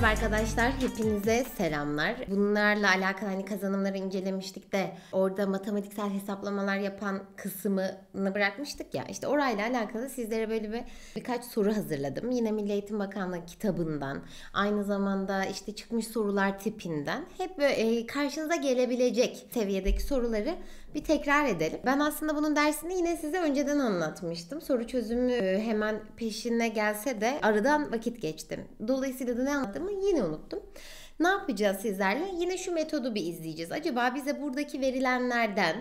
Merhaba arkadaşlar, hepinize selamlar. Bunlarla alakalı hani kazanımları incelemiştik de orada matematiksel hesaplamalar yapan kısmını bırakmıştık ya. İşte orayla alakalı sizlere böyle bir birkaç soru hazırladım. Yine Milli Eğitim Bakanlığı kitabından, aynı zamanda işte çıkmış sorular tipinden hep böyle e, karşınıza gelebilecek seviyedeki soruları bir tekrar edelim. Ben aslında bunun dersini yine size önceden anlatmıştım. Soru çözümü e, hemen peşine gelse de aradan vakit geçtim. Dolayısıyla da ne anlattığımı yine unuttum. Ne yapacağız sizlerle? Yine şu metodu bir izleyeceğiz. Acaba bize buradaki verilenlerden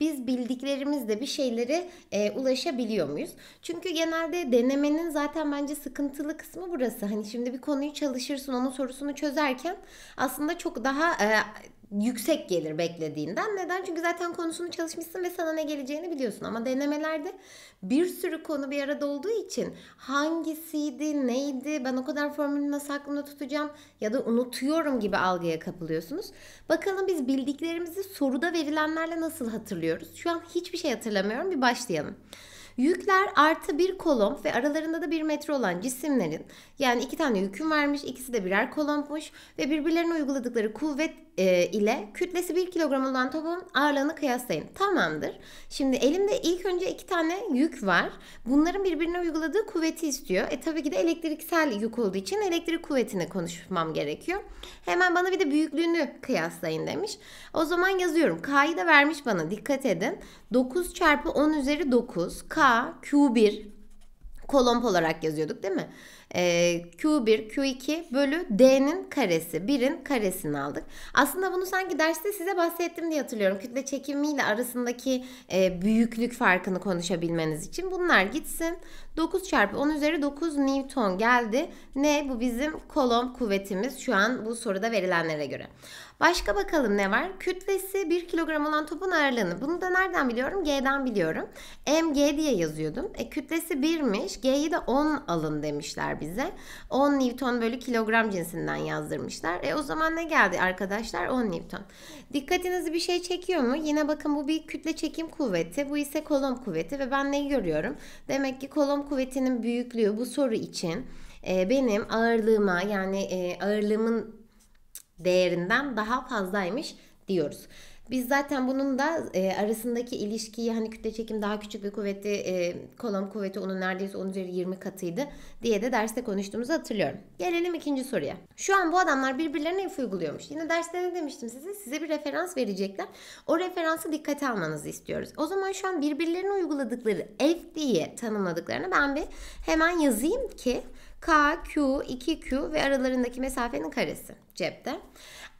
biz bildiklerimizle bir şeylere e, ulaşabiliyor muyuz? Çünkü genelde denemenin zaten bence sıkıntılı kısmı burası. Hani şimdi bir konuyu çalışırsın onun sorusunu çözerken aslında çok daha e, yüksek gelir beklediğinden. Neden? Çünkü zaten konusunu çalışmışsın ve sana ne geleceğini biliyorsun. Ama denemelerde bir sürü konu bir arada olduğu için hangisiydi, neydi, ben o kadar formülü nasıl aklımda tutacağım ya da unutuyorum gibi algıya kapılıyorsunuz. Bakalım biz bildiklerimizi soruda verilenlerle nasıl hatırlıyoruz? Şu an hiçbir şey hatırlamıyorum. Bir başlayalım. Yükler artı bir kolomb ve aralarında da bir metre olan cisimlerin yani iki tane yüküm varmış ikisi de birer kolompmuş ve birbirlerine uyguladıkları kuvvet e, ile kütlesi 1 kilogram olan tavuğun ağırlığını kıyaslayın. Tamamdır. Şimdi elimde ilk önce iki tane yük var. Bunların birbirine uyguladığı kuvveti istiyor. E tabii ki de elektriksel yük olduğu için elektrik kuvvetini konuşmam gerekiyor. Hemen bana bir de büyüklüğünü kıyaslayın demiş. O zaman yazıyorum. K'yı da vermiş bana dikkat edin. 9 çarpı 10 üzeri 9 K Q1 kolomb olarak yazıyorduk değil mi? E, Q1, Q2 bölü D'nin karesi. 1'in karesini aldık. Aslında bunu sanki derste size bahsettim diye hatırlıyorum. Kütle çekimiyle arasındaki e, büyüklük farkını konuşabilmeniz için. Bunlar gitsin. 9 çarpı 10 üzeri 9 Newton geldi. Ne? Bu bizim kolomb kuvvetimiz şu an bu soruda verilenlere göre. Başka bakalım ne var? Kütlesi 1 kilogram olan topun ağırlığını. Bunu da nereden biliyorum? G'den biliyorum. MG diye yazıyordum. E, kütlesi 1'miş. G'yi de 10 alın demişler bize. 10 Newton bölü kilogram cinsinden yazdırmışlar. E o zaman ne geldi arkadaşlar? 10 Newton. Dikkatinizi bir şey çekiyor mu? Yine bakın bu bir kütle çekim kuvveti. Bu ise kolom kuvveti ve ben neyi görüyorum? Demek ki kolom kuvvetinin büyüklüğü bu soru için e, benim ağırlığıma yani e, ağırlığımın değerinden daha fazlaymış diyoruz. Biz zaten bunun da e, arasındaki ilişkiyi hani kütle çekim daha küçük bir kuvveti, e, kolom kuvveti onun neredeyse 10 üzeri 20 katıydı diye de derste konuştuğumuzu hatırlıyorum. Gelelim ikinci soruya. Şu an bu adamlar birbirlerine F uyguluyormuş. Yine derste ne demiştim size? Size bir referans verecekler. O referansı dikkate almanızı istiyoruz. O zaman şu an birbirlerine uyguladıkları F diye tanımladıklarını ben bir hemen yazayım ki K, Q, 2Q ve aralarındaki mesafenin karesi cepte.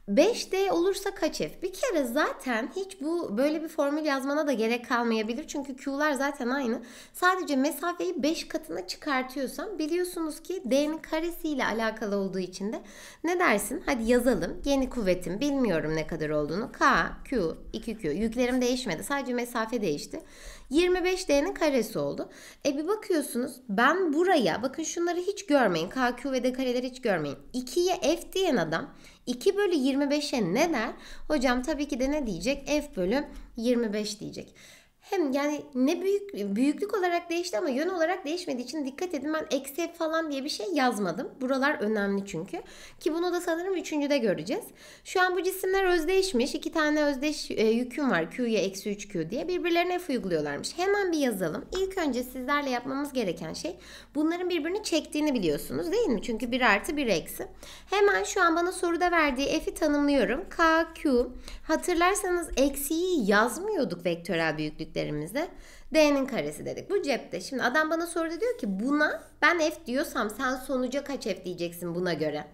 5D olursa kaç F? Bir kere zaten hiç bu böyle bir formül yazmana da gerek kalmayabilir. Çünkü Q'lar zaten aynı. Sadece mesafeyi 5 katına çıkartıyorsam biliyorsunuz ki D'nin karesiyle alakalı olduğu için de ne dersin? Hadi yazalım. Yeni kuvvetim bilmiyorum ne kadar olduğunu. K, Q, 2Q. Yüklerim değişmedi. Sadece mesafe değişti. 25D'nin karesi oldu. E bir bakıyorsunuz ben buraya bakın şunları hiç görmeyin. K, Q ve D kareleri hiç görmeyin. 2'ye F diyen adam 2 bölü 25'e ne der? Hocam tabii ki de ne diyecek? F bölü 25 diyecek hem yani ne büyük büyüklük olarak değişti ama yön olarak değişmediği için dikkat edin ben eksi falan diye bir şey yazmadım. Buralar önemli çünkü. Ki bunu da sanırım üçüncüde göreceğiz. Şu an bu cisimler özdeşmiş. iki tane özdeş e, yüküm var. Q'ya eksi 3Q diye. Birbirlerine F uyguluyorlarmış. Hemen bir yazalım. İlk önce sizlerle yapmamız gereken şey bunların birbirini çektiğini biliyorsunuz değil mi? Çünkü 1 artı 1 eksi. Hemen şu an bana soruda verdiği F'i tanımlıyorum. K, Q. Hatırlarsanız eksiyi yazmıyorduk vektörel büyüklük bildiklerimizde D'nin karesi dedik. Bu cepte. Şimdi adam bana sordu diyor ki buna ben F diyorsam sen sonuca kaç F diyeceksin buna göre.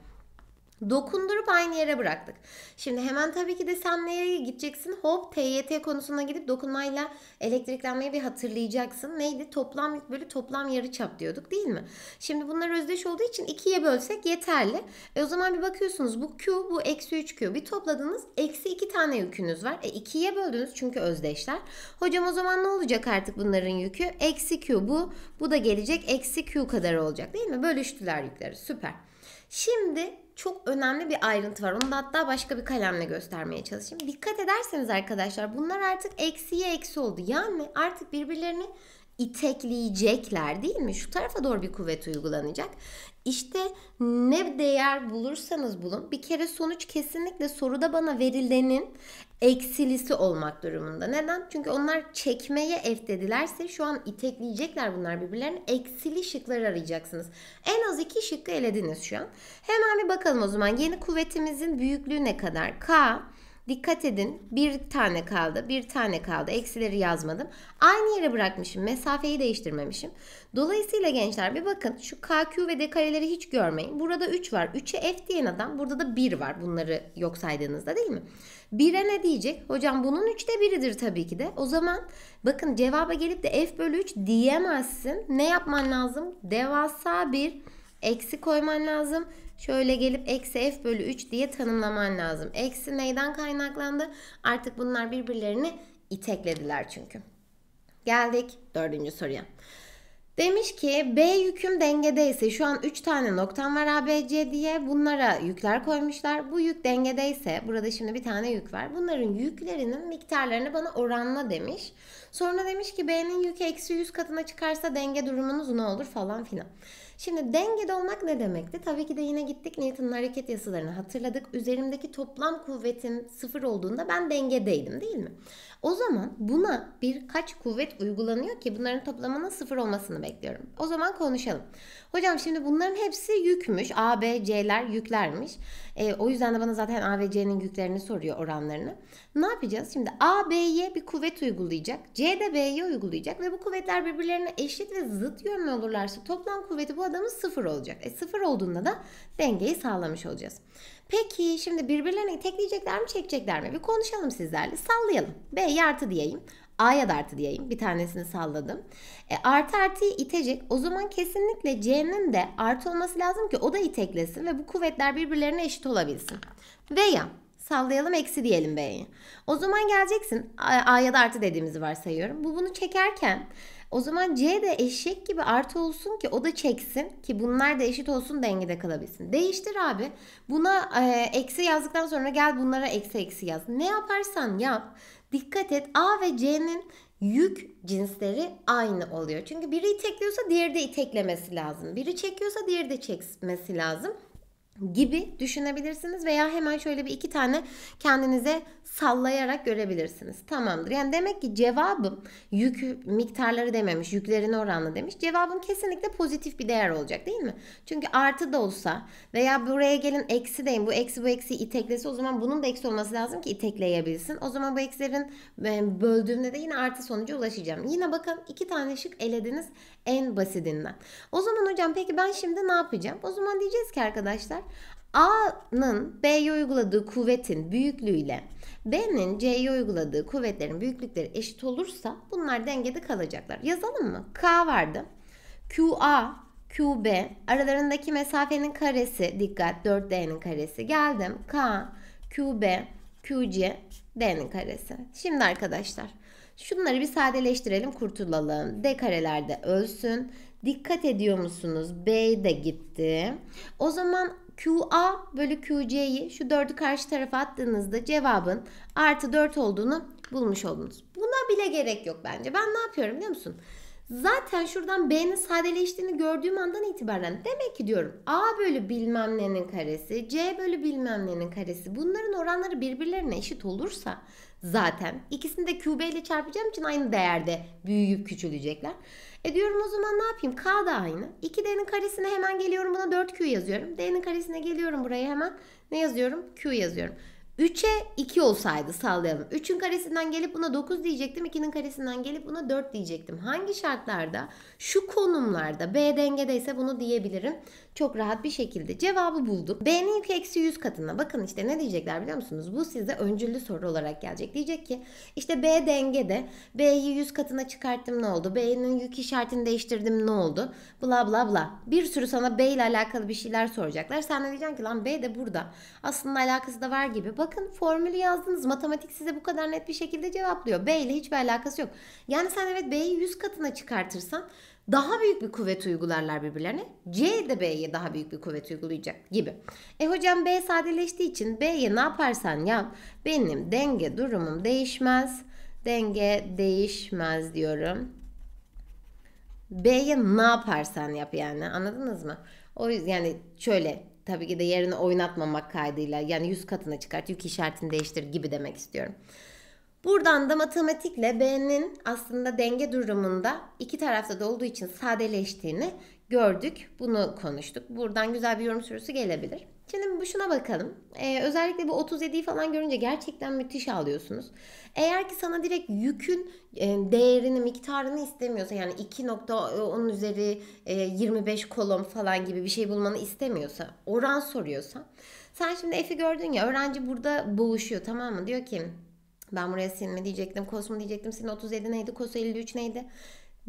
Dokundurup aynı yere bıraktık. Şimdi hemen tabii ki de sen nereye gideceksin? Hop TYT konusuna gidip dokunmayla elektriklenmeyi bir hatırlayacaksın. Neydi? Toplam bölü toplam yarı çap diyorduk değil mi? Şimdi bunlar özdeş olduğu için ikiye bölsek yeterli. E o zaman bir bakıyorsunuz bu Q bu eksi 3Q. Bir topladınız eksi 2 tane yükünüz var. E ikiye böldünüz çünkü özdeşler. Hocam o zaman ne olacak artık bunların yükü? Eksi Q bu. Bu da gelecek eksi Q kadar olacak değil mi? Bölüştüler yükleri. Süper. Şimdi çok önemli bir ayrıntı var. Onu da hatta başka bir kalemle göstermeye çalışayım. Dikkat ederseniz arkadaşlar bunlar artık eksiye eksi oldu. Yani artık birbirlerini itekleyecekler değil mi? Şu tarafa doğru bir kuvvet uygulanacak. İşte ne değer bulursanız bulun bir kere sonuç kesinlikle soruda bana verilenin eksilisi olmak durumunda. Neden? Çünkü onlar çekmeye F dedilerse şu an itekleyecekler bunlar birbirlerini. Eksili şıkları arayacaksınız. En az iki şıkkı elediniz şu an. Hemen bir bakalım o zaman. Yeni kuvvetimizin büyüklüğü ne kadar? K Dikkat edin bir tane kaldı bir tane kaldı eksileri yazmadım. Aynı yere bırakmışım mesafeyi değiştirmemişim. Dolayısıyla gençler bir bakın şu KQ ve D kareleri hiç görmeyin. Burada 3 var 3'e F diyen adam burada da 1 var bunları yok saydığınızda değil mi? 1'e ne diyecek? Hocam bunun 3'te 1'idir tabii ki de. O zaman bakın cevaba gelip de F bölü 3 diyemezsin. Ne yapman lazım? Devasa bir eksi koyman lazım Şöyle gelip eksi f bölü 3 diye tanımlaman lazım. Eksi neyden kaynaklandı? Artık bunlar birbirlerini iteklediler çünkü. Geldik dördüncü soruya. Demiş ki B yüküm dengedeyse şu an 3 tane noktam var ABC diye bunlara yükler koymuşlar. Bu yük dengedeyse burada şimdi bir tane yük var. Bunların yüklerinin miktarlarını bana oranla demiş. Sonra demiş ki B'nin yükü eksi 100 katına çıkarsa denge durumunuz ne olur falan filan. Şimdi dengede olmak ne demekti? Tabii ki de yine gittik Newton'un hareket yasalarını hatırladık. Üzerimdeki toplam kuvvetin sıfır olduğunda ben dengedeydim değil mi? O zaman buna birkaç kuvvet uygulanıyor ki bunların toplamının sıfır olmasını bekliyorum. O zaman konuşalım. Hocam şimdi bunların hepsi yükmüş. A, B, C'ler yüklermiş. E, o yüzden de bana zaten A ve C'nin yüklerini soruyor oranlarını. Ne yapacağız? Şimdi A, B'ye bir kuvvet uygulayacak. C de B'ye uygulayacak ve bu kuvvetler birbirlerine eşit ve zıt yönlü olurlarsa toplam kuvveti bu adamın sıfır olacak. E sıfır olduğunda da dengeyi sağlamış olacağız. Peki şimdi birbirlerine tekleyecekler mi çekecekler mi? Bir konuşalım sizlerle. Sallayalım. B artı diyeyim. A'ya da artı diyeyim. Bir tanesini salladım. E, artı artıyı itecek. O zaman kesinlikle C'nin de artı olması lazım ki o da iteklesin ve bu kuvvetler birbirlerine eşit olabilsin. Veya sallayalım eksi diyelim B'yi. O zaman geleceksin A'ya da artı dediğimizi varsayıyorum. Bu bunu çekerken o zaman C de eşek gibi artı olsun ki o da çeksin ki bunlar da eşit olsun dengede kalabilsin. Değiştir abi. Buna e, eksi yazdıktan sonra gel bunlara eksi eksi yaz. Ne yaparsan yap. Dikkat et A ve C'nin yük cinsleri aynı oluyor. Çünkü biri itekliyorsa diğeri de iteklemesi lazım. Biri çekiyorsa diğeri de çekmesi lazım gibi düşünebilirsiniz veya hemen şöyle bir iki tane kendinize sallayarak görebilirsiniz. Tamamdır. Yani demek ki cevabım yük miktarları dememiş, yüklerin oranlı demiş. Cevabım kesinlikle pozitif bir değer olacak değil mi? Çünkü artı da olsa veya buraya gelin eksi deyin. Bu eksi bu eksi iteklesi o zaman bunun da eksi olması lazım ki itekleyebilsin. O zaman bu eksilerin e, böldüğümde de yine artı sonuca ulaşacağım. Yine bakın iki tane şık elediniz en basitinden. O zaman hocam peki ben şimdi ne yapacağım? O zaman diyeceğiz ki arkadaşlar A'nın B'ye uyguladığı kuvvetin büyüklüğüyle B'nin C'ye uyguladığı kuvvetlerin büyüklükleri eşit olursa bunlar dengede kalacaklar. Yazalım mı? K vardı. QA, QB aralarındaki mesafenin karesi dikkat 4D'nin karesi geldim. K, QB, QC, D'nin karesi. Şimdi arkadaşlar şunları bir sadeleştirelim kurtulalım. D karelerde ölsün. Dikkat ediyor musunuz? B de gitti. O zaman QA bölü QC'yi şu 4'ü karşı tarafa attığınızda cevabın artı 4 olduğunu bulmuş oldunuz. Buna bile gerek yok bence. Ben ne yapıyorum biliyor musun? Zaten şuradan B'nin sadeleştiğini gördüğüm andan itibaren demek ki diyorum A bölü bilmem nenin karesi, C bölü bilmem nenin karesi bunların oranları birbirlerine eşit olursa zaten ikisini de QB ile çarpacağım için aynı değerde büyüyüp küçülecekler. E diyorum o zaman ne yapayım? K da aynı. 2D'nin karesine hemen geliyorum buna 4Q yazıyorum. D'nin karesine geliyorum buraya hemen ne yazıyorum? Q yazıyorum. 3'e 2 olsaydı sallayalım. 3'ün karesinden gelip buna 9 diyecektim. 2'nin karesinden gelip buna 4 diyecektim. Hangi şartlarda? Şu konumlarda B dengedeyse bunu diyebilirim çok rahat bir şekilde cevabı bulduk. B'nin yükü eksi 100 katına. Bakın işte ne diyecekler biliyor musunuz? Bu size öncüllü soru olarak gelecek. Diyecek ki işte B dengede. B'yi 100 katına çıkarttım ne oldu? B'nin yük işaretini değiştirdim ne oldu? Bla bla bla. Bir sürü sana B ile alakalı bir şeyler soracaklar. Sen de diyeceksin ki lan B de burada. Aslında alakası da var gibi. Bakın formülü yazdınız. Matematik size bu kadar net bir şekilde cevaplıyor. B ile hiçbir alakası yok. Yani sen evet B'yi 100 katına çıkartırsan daha büyük bir kuvvet uygularlar birbirlerine. C de B'ye daha büyük bir kuvvet uygulayacak gibi. E hocam B sadeleştiği için B'ye ne yaparsan yap benim denge durumum değişmez. Denge değişmez diyorum. B'ye ne yaparsan yap yani anladınız mı? O yüzden yani şöyle tabii ki de yerini oynatmamak kaydıyla yani yüz katına çıkart yük işaretini değiştir gibi demek istiyorum. Buradan da matematikle B'nin aslında denge durumunda iki tarafta da olduğu için sadeleştiğini gördük. Bunu konuştuk. Buradan güzel bir yorum sorusu gelebilir. Şimdi bu şuna bakalım. Ee, özellikle bu 37'yi falan görünce gerçekten müthiş alıyorsunuz. Eğer ki sana direkt yükün e, değerini, miktarını istemiyorsa yani 2.10 e, üzeri e, 25 kolom falan gibi bir şey bulmanı istemiyorsa, oran soruyorsa. Sen şimdi F'i gördün ya öğrenci burada boğuşuyor tamam mı? Diyor ki ben buraya sin mi diyecektim, kos mu diyecektim. Sin 37 neydi, kos 53 neydi?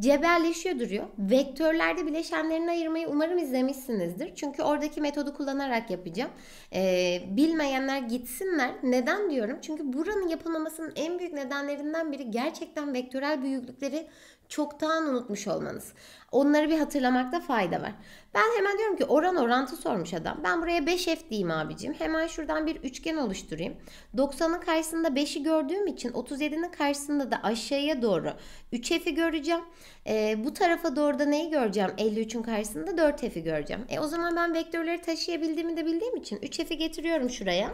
cebelleşiyor duruyor. Vektörlerde bileşenlerini ayırmayı umarım izlemişsinizdir. Çünkü oradaki metodu kullanarak yapacağım. Ee, bilmeyenler gitsinler. Neden diyorum? Çünkü buranın yapılmamasının en büyük nedenlerinden biri gerçekten vektörel büyüklükleri çoktan unutmuş olmanız. Onları bir hatırlamakta fayda var. Ben hemen diyorum ki oran orantı sormuş adam. Ben buraya 5F diyeyim abicim. Hemen şuradan bir üçgen oluşturayım. 90'ın karşısında 5'i gördüğüm için 37'nin karşısında da aşağıya doğru 3F'i göreceğim. E, bu tarafa doğru da neyi göreceğim? 53'ün karşısında 4F'i göreceğim. E, o zaman ben vektörleri taşıyabildiğimi de bildiğim için 3F'i getiriyorum şuraya.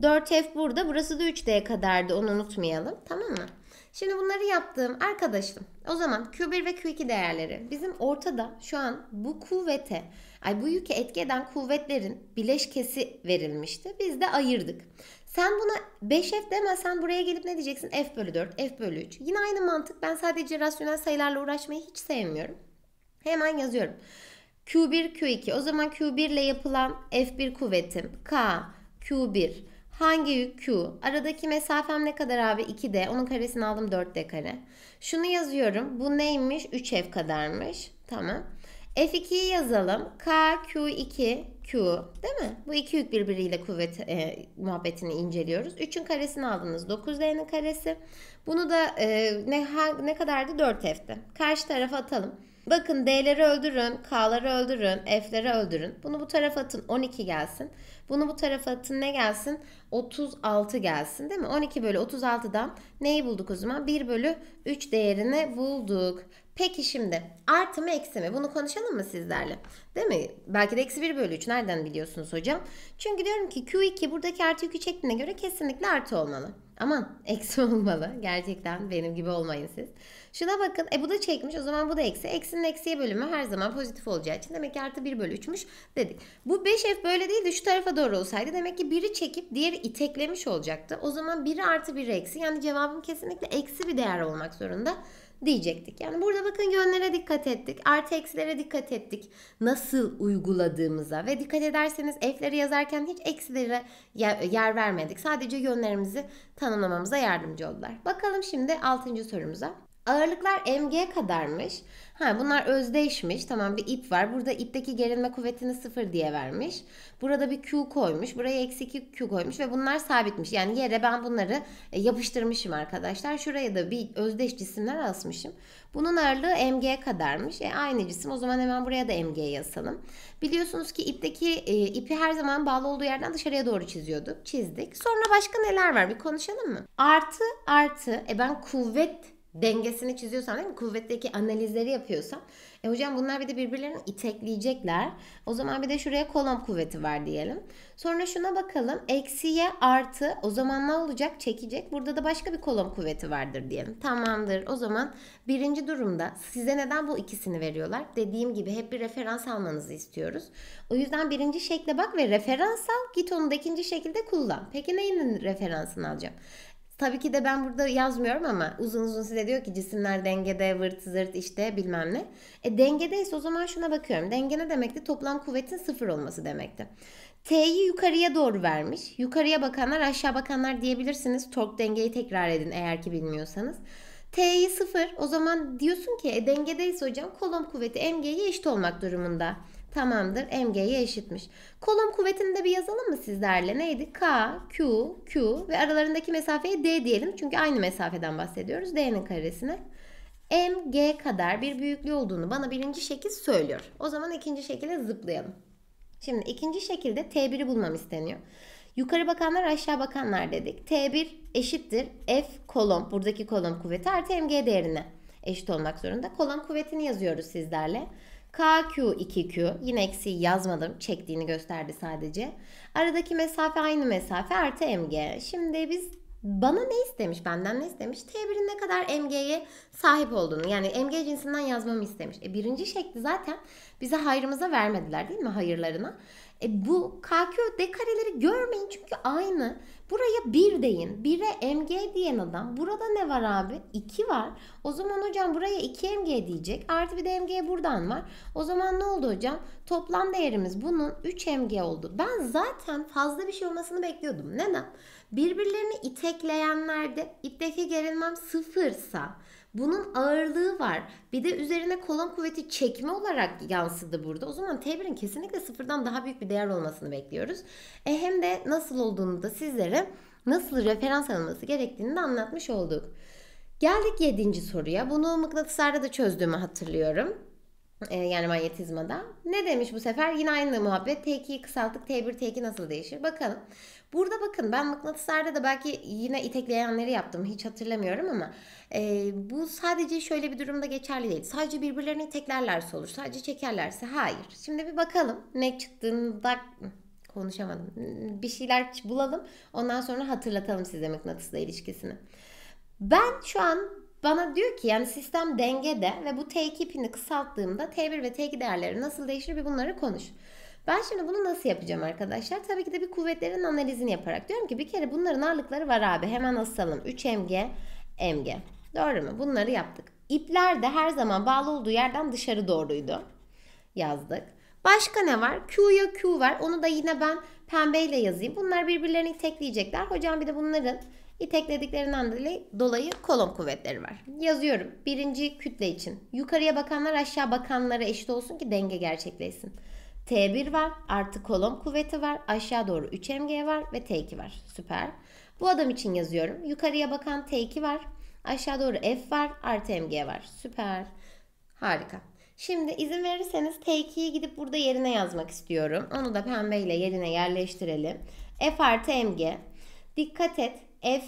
4F burada. Burası da 3D kadardı. Onu unutmayalım. Tamam mı? Şimdi bunları yaptığım arkadaşım o zaman Q1 ve Q2 değerleri bizim ortada şu an bu kuvvete ay bu yüke etki eden kuvvetlerin bileşkesi verilmişti. Biz de ayırdık. Sen buna 5F demesen buraya gelip ne diyeceksin? F bölü 4, F bölü 3. Yine aynı mantık. Ben sadece rasyonel sayılarla uğraşmayı hiç sevmiyorum. Hemen yazıyorum. Q1, Q2. O zaman Q1 ile yapılan F1 kuvvetim K, Q1 Hangi Q? Aradaki mesafem ne kadar abi? 2D. Onun karesini aldım 4D kare. Şunu yazıyorum. Bu neymiş? 3F kadarmış. Tamam. F2'yi yazalım. K, Q2, Q. Değil mi? Bu iki yük birbiriyle kuvvet e, muhabbetini inceliyoruz. 3'ün karesini aldınız. 9D'nin karesi. Bunu da e, ne, ha, ne kadardı? 4F'ti. Karşı tarafa atalım. Bakın D'leri öldürün, K'ları öldürün, F'leri öldürün. Bunu bu tarafa atın 12 gelsin. Bunu bu tarafa atın ne gelsin? 36 gelsin değil mi? 12 bölü 36'dan neyi bulduk o zaman? 1 bölü 3 değerini bulduk. Peki şimdi artı mı eksi mi? Bunu konuşalım mı sizlerle? Değil mi? Belki de eksi 1 bölü 3 nereden biliyorsunuz hocam? Çünkü diyorum ki Q2 buradaki artı yükü şekline göre kesinlikle artı olmalı. Aman eksi olmalı. Gerçekten benim gibi olmayın siz. Şuna bakın. E bu da çekmiş. O zaman bu da eksi. Eksinin eksiye bölümü her zaman pozitif olacağı için demek ki artı 1 bölü 3'müş dedik. Bu 5f böyle değil de şu tarafa doğru olsaydı demek ki biri çekip diğeri iteklemiş olacaktı. O zaman 1 artı 1 eksi. Yani cevabım kesinlikle eksi bir değer olmak zorunda diyecektik. Yani burada bakın yönlere dikkat ettik. Artı eksilere dikkat ettik. Nasıl uyguladığımıza ve dikkat ederseniz f'leri yazarken hiç eksilere yer vermedik. Sadece yönlerimizi tanımlamamıza yardımcı oldular. Bakalım şimdi 6. sorumuza. Ağırlıklar mg kadarmış. Ha bunlar özdeşmiş. Tamam bir ip var. Burada ipteki gerilme kuvvetini sıfır diye vermiş. Burada bir Q koymuş. Buraya eksi 2 Q koymuş ve bunlar sabitmiş. Yani yere ben bunları e, yapıştırmışım arkadaşlar. Şuraya da bir özdeş cisimler asmışım. Bunun ağırlığı mg kadarmış. E aynı cisim. O zaman hemen buraya da mg yazalım. Biliyorsunuz ki ipteki e, ipi her zaman bağlı olduğu yerden dışarıya doğru çiziyorduk. Çizdik. Sonra başka neler var? Bir konuşalım mı? Artı artı. E ben kuvvet dengesini çiziyorsan değil mi? Kuvvetteki analizleri yapıyorsan. E hocam bunlar bir de birbirlerini itekleyecekler. O zaman bir de şuraya kolon kuvveti var diyelim. Sonra şuna bakalım. Eksiye artı o zaman ne olacak? Çekecek. Burada da başka bir kolon kuvveti vardır diyelim. Tamamdır. O zaman birinci durumda size neden bu ikisini veriyorlar? Dediğim gibi hep bir referans almanızı istiyoruz. O yüzden birinci şekle bak ve referans al. Git onu da ikinci şekilde kullan. Peki neyin referansını alacağım? Tabii ki de ben burada yazmıyorum ama uzun uzun size diyor ki cisimler dengede, vırt zırt işte bilmem ne. E dengedeyse o zaman şuna bakıyorum. Denge ne demekti? Toplam kuvvetin sıfır olması demekti. T'yi yukarıya doğru vermiş. Yukarıya bakanlar aşağı bakanlar diyebilirsiniz. Tork dengeyi tekrar edin eğer ki bilmiyorsanız. T'yi sıfır. O zaman diyorsun ki e, dengedeyse hocam kolon kuvveti mg'ye eşit olmak durumunda. Tamamdır. MG'ye eşitmiş. Kolom kuvvetinde bir yazalım mı sizlerle? Neydi? K, Q, Q ve aralarındaki mesafeye D diyelim. Çünkü aynı mesafeden bahsediyoruz. D'nin karesine. MG kadar bir büyüklüğü olduğunu bana birinci şekil söylüyor. O zaman ikinci şekilde zıplayalım. Şimdi ikinci şekilde T1'i bulmam isteniyor. Yukarı bakanlar aşağı bakanlar dedik. T1 eşittir F kolom buradaki kolom kuvveti artı MG değerine eşit olmak zorunda. Kolom kuvvetini yazıyoruz sizlerle. KQ2Q yine eksiği yazmadım çektiğini gösterdi sadece. Aradaki mesafe aynı mesafe artı MG. Şimdi biz bana ne istemiş benden ne istemiş? T1'in ne kadar MG'ye sahip olduğunu yani MG cinsinden yazmamı istemiş. E birinci şekli zaten bize hayrımıza vermediler değil mi hayırlarına? E, bu KQ D kareleri görmeyin çünkü aynı. Buraya 1 deyin. 1'e MG diyen adam. Burada ne var abi? 2 var. O zaman hocam buraya 2 MG diyecek. Artı bir de MG buradan var. O zaman ne oldu hocam? Toplam değerimiz bunun 3 MG oldu. Ben zaten fazla bir şey olmasını bekliyordum. Neden? Birbirlerini itekleyenlerde ipteki gerilmem sıfırsa bunun ağırlığı var. Bir de üzerine kolon kuvveti çekme olarak yansıdı burada. O zaman T1'in kesinlikle sıfırdan daha büyük bir değer olmasını bekliyoruz. E hem de nasıl olduğunu da sizlere nasıl referans alınması gerektiğini de anlatmış olduk. Geldik yedinci soruya. Bunu mıknatıslarda da çözdüğümü hatırlıyorum. Ee, yani manyetizmada. Ne demiş bu sefer? Yine aynı muhabbet. T2'yi kısalttık. T1, T2 nasıl değişir? Bakalım. Burada bakın ben mıknatıslarda da belki yine itekleyenleri yaptım. Hiç hatırlamıyorum ama e, bu sadece şöyle bir durumda geçerli değil. Sadece birbirlerini iteklerlerse olur. Sadece çekerlerse hayır. Şimdi bir bakalım ne çıktığında konuşamadım. Bir şeyler bulalım. Ondan sonra hatırlatalım size mıknatısla ilişkisini. Ben şu an bana diyor ki yani sistem dengede ve bu T2 pini kısalttığımda T1 ve T2 değerleri nasıl değişir bir bunları konuş. Ben şimdi bunu nasıl yapacağım arkadaşlar? Tabii ki de bir kuvvetlerin analizini yaparak. Diyorum ki bir kere bunların ağırlıkları var abi. Hemen asalım. 3 mg, mg. Doğru mu? Bunları yaptık. İpler de her zaman bağlı olduğu yerden dışarı doğruydu. Yazdık. Başka ne var? Q'ya Q var. Onu da yine ben pembeyle yazayım. Bunlar birbirlerini itekleyecekler. Hocam bir de bunların iteklediklerini dolayı kolon kuvvetleri var. Yazıyorum. Birinci kütle için. Yukarıya bakanlar aşağı bakanlara eşit olsun ki denge gerçekleşsin. T1 var. Artı kolon kuvveti var. Aşağı doğru 3 mg var ve T2 var. Süper. Bu adam için yazıyorum. Yukarıya bakan T2 var. Aşağı doğru F var. Artı mg var. Süper. Harika. Şimdi izin verirseniz T2'yi gidip burada yerine yazmak istiyorum. Onu da pembeyle yerine yerleştirelim. F artı mg. Dikkat et. F,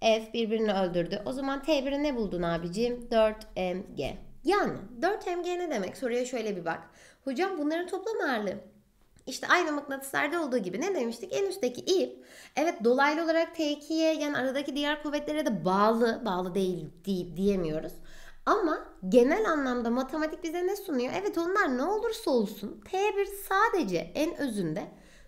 F birbirini öldürdü. O zaman T1'i ne buldun abicim? 4mg. Yani 4mg ne demek? Soruya şöyle bir bak. Hocam bunların toplam ağırlığı işte aynı mıknatıslarda olduğu gibi ne demiştik? En üstteki ip evet dolaylı olarak T2'ye yani aradaki diğer kuvvetlere de bağlı, bağlı değil diye, diyemiyoruz. Ama genel anlamda matematik bize ne sunuyor? Evet onlar ne olursa olsun T1 sadece en özünde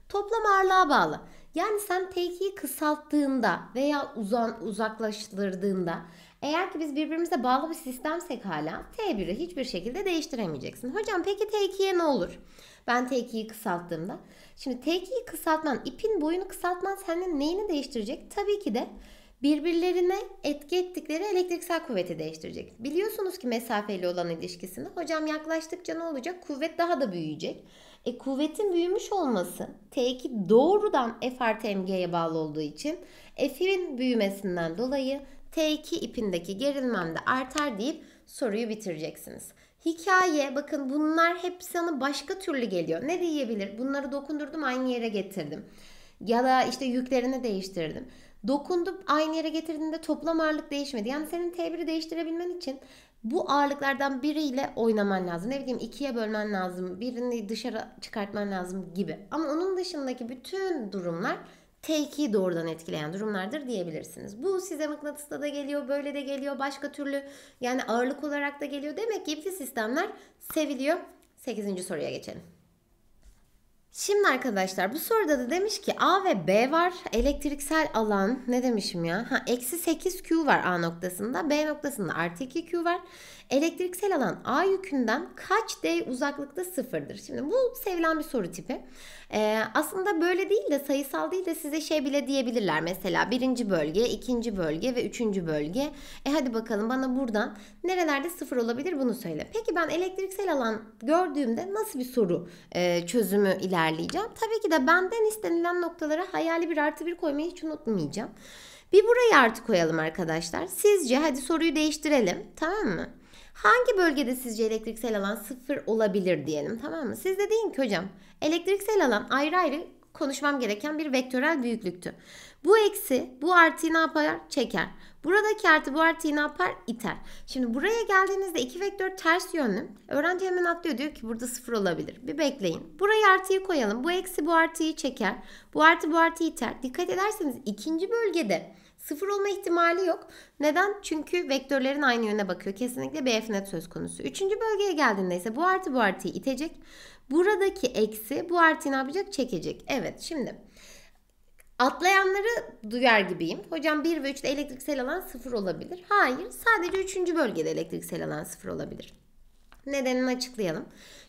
toplam ağırlığa bağlı. Yani sen T2'yi kısalttığında veya uzan uzaklaştırdığında eğer ki biz birbirimize bağlı bir sistemsek hala T1'i hiçbir şekilde değiştiremeyeceksin. Hocam peki T2'ye ne olur? Ben T2'yi kısalttığımda. Şimdi T2'yi kısaltman, ipin boyunu kısaltman senin neyini değiştirecek? Tabii ki de birbirlerine etki ettikleri elektriksel kuvveti değiştirecek. Biliyorsunuz ki mesafeli olan ilişkisini hocam yaklaştıkça ne olacak? Kuvvet daha da büyüyecek. E, kuvvetin büyümüş olması T2 doğrudan F artı mg'ye bağlı olduğu için F'in büyümesinden dolayı T2 ipindeki gerilmem de artar deyip soruyu bitireceksiniz. Hikaye bakın bunlar hep sana başka türlü geliyor. Ne diyebilir? Bunları dokundurdum aynı yere getirdim. Ya da işte yüklerini değiştirdim. Dokundup aynı yere getirdiğinde toplam ağırlık değişmedi. Yani senin T1'i değiştirebilmen için bu ağırlıklardan biriyle oynaman lazım. Ne bileyim ikiye bölmen lazım. Birini dışarı çıkartman lazım gibi. Ama onun dışındaki bütün durumlar t doğrudan etkileyen durumlardır diyebilirsiniz. Bu size mıknatısla da geliyor, böyle de geliyor, başka türlü yani ağırlık olarak da geliyor. Demek ki ipli sistemler seviliyor. 8. soruya geçelim. Şimdi arkadaşlar bu soruda da demiş ki A ve B var. Elektriksel alan ne demişim ya? Ha, eksi 8Q var A noktasında. B noktasında artı 2Q var. Elektriksel alan A yükünden kaç D uzaklıkta sıfırdır? Şimdi bu sevilen bir soru tipi. Ee, aslında böyle değil de sayısal değil de size şey bile diyebilirler. Mesela birinci bölge, ikinci bölge ve üçüncü bölge. E hadi bakalım bana buradan nerelerde sıfır olabilir bunu söyle. Peki ben elektriksel alan gördüğümde nasıl bir soru e, çözümü ilerleyeceğim? Tabii ki de benden istenilen noktalara hayali bir artı bir koymayı hiç unutmayacağım. Bir burayı artı koyalım arkadaşlar. Sizce hadi soruyu değiştirelim tamam mı? Hangi bölgede sizce elektriksel alan sıfır olabilir diyelim tamam mı? Siz de deyin ki hocam elektriksel alan ayrı ayrı konuşmam gereken bir vektörel büyüklüktü. Bu eksi bu artıyı ne yapar? Çeker. Buradaki artı bu artıyı ne yapar? İter. Şimdi buraya geldiğinizde iki vektör ters yönlü. Öğrenci hemen atlıyor diyor ki burada sıfır olabilir. Bir bekleyin. Buraya artıyı koyalım. Bu eksi bu artıyı çeker. Bu artı bu artıyı iter. Dikkat ederseniz ikinci bölgede Sıfır olma ihtimali yok. Neden? Çünkü vektörlerin aynı yöne bakıyor. Kesinlikle BF net söz konusu. Üçüncü bölgeye geldiğinde ise bu artı bu artıyı itecek. Buradaki eksi bu artıyı ne yapacak? Çekecek. Evet şimdi atlayanları duyar gibiyim. Hocam 1 ve 3'te elektriksel alan sıfır olabilir. Hayır sadece 3. bölgede elektriksel alan sıfır olabilir. Nedenini açıklayalım.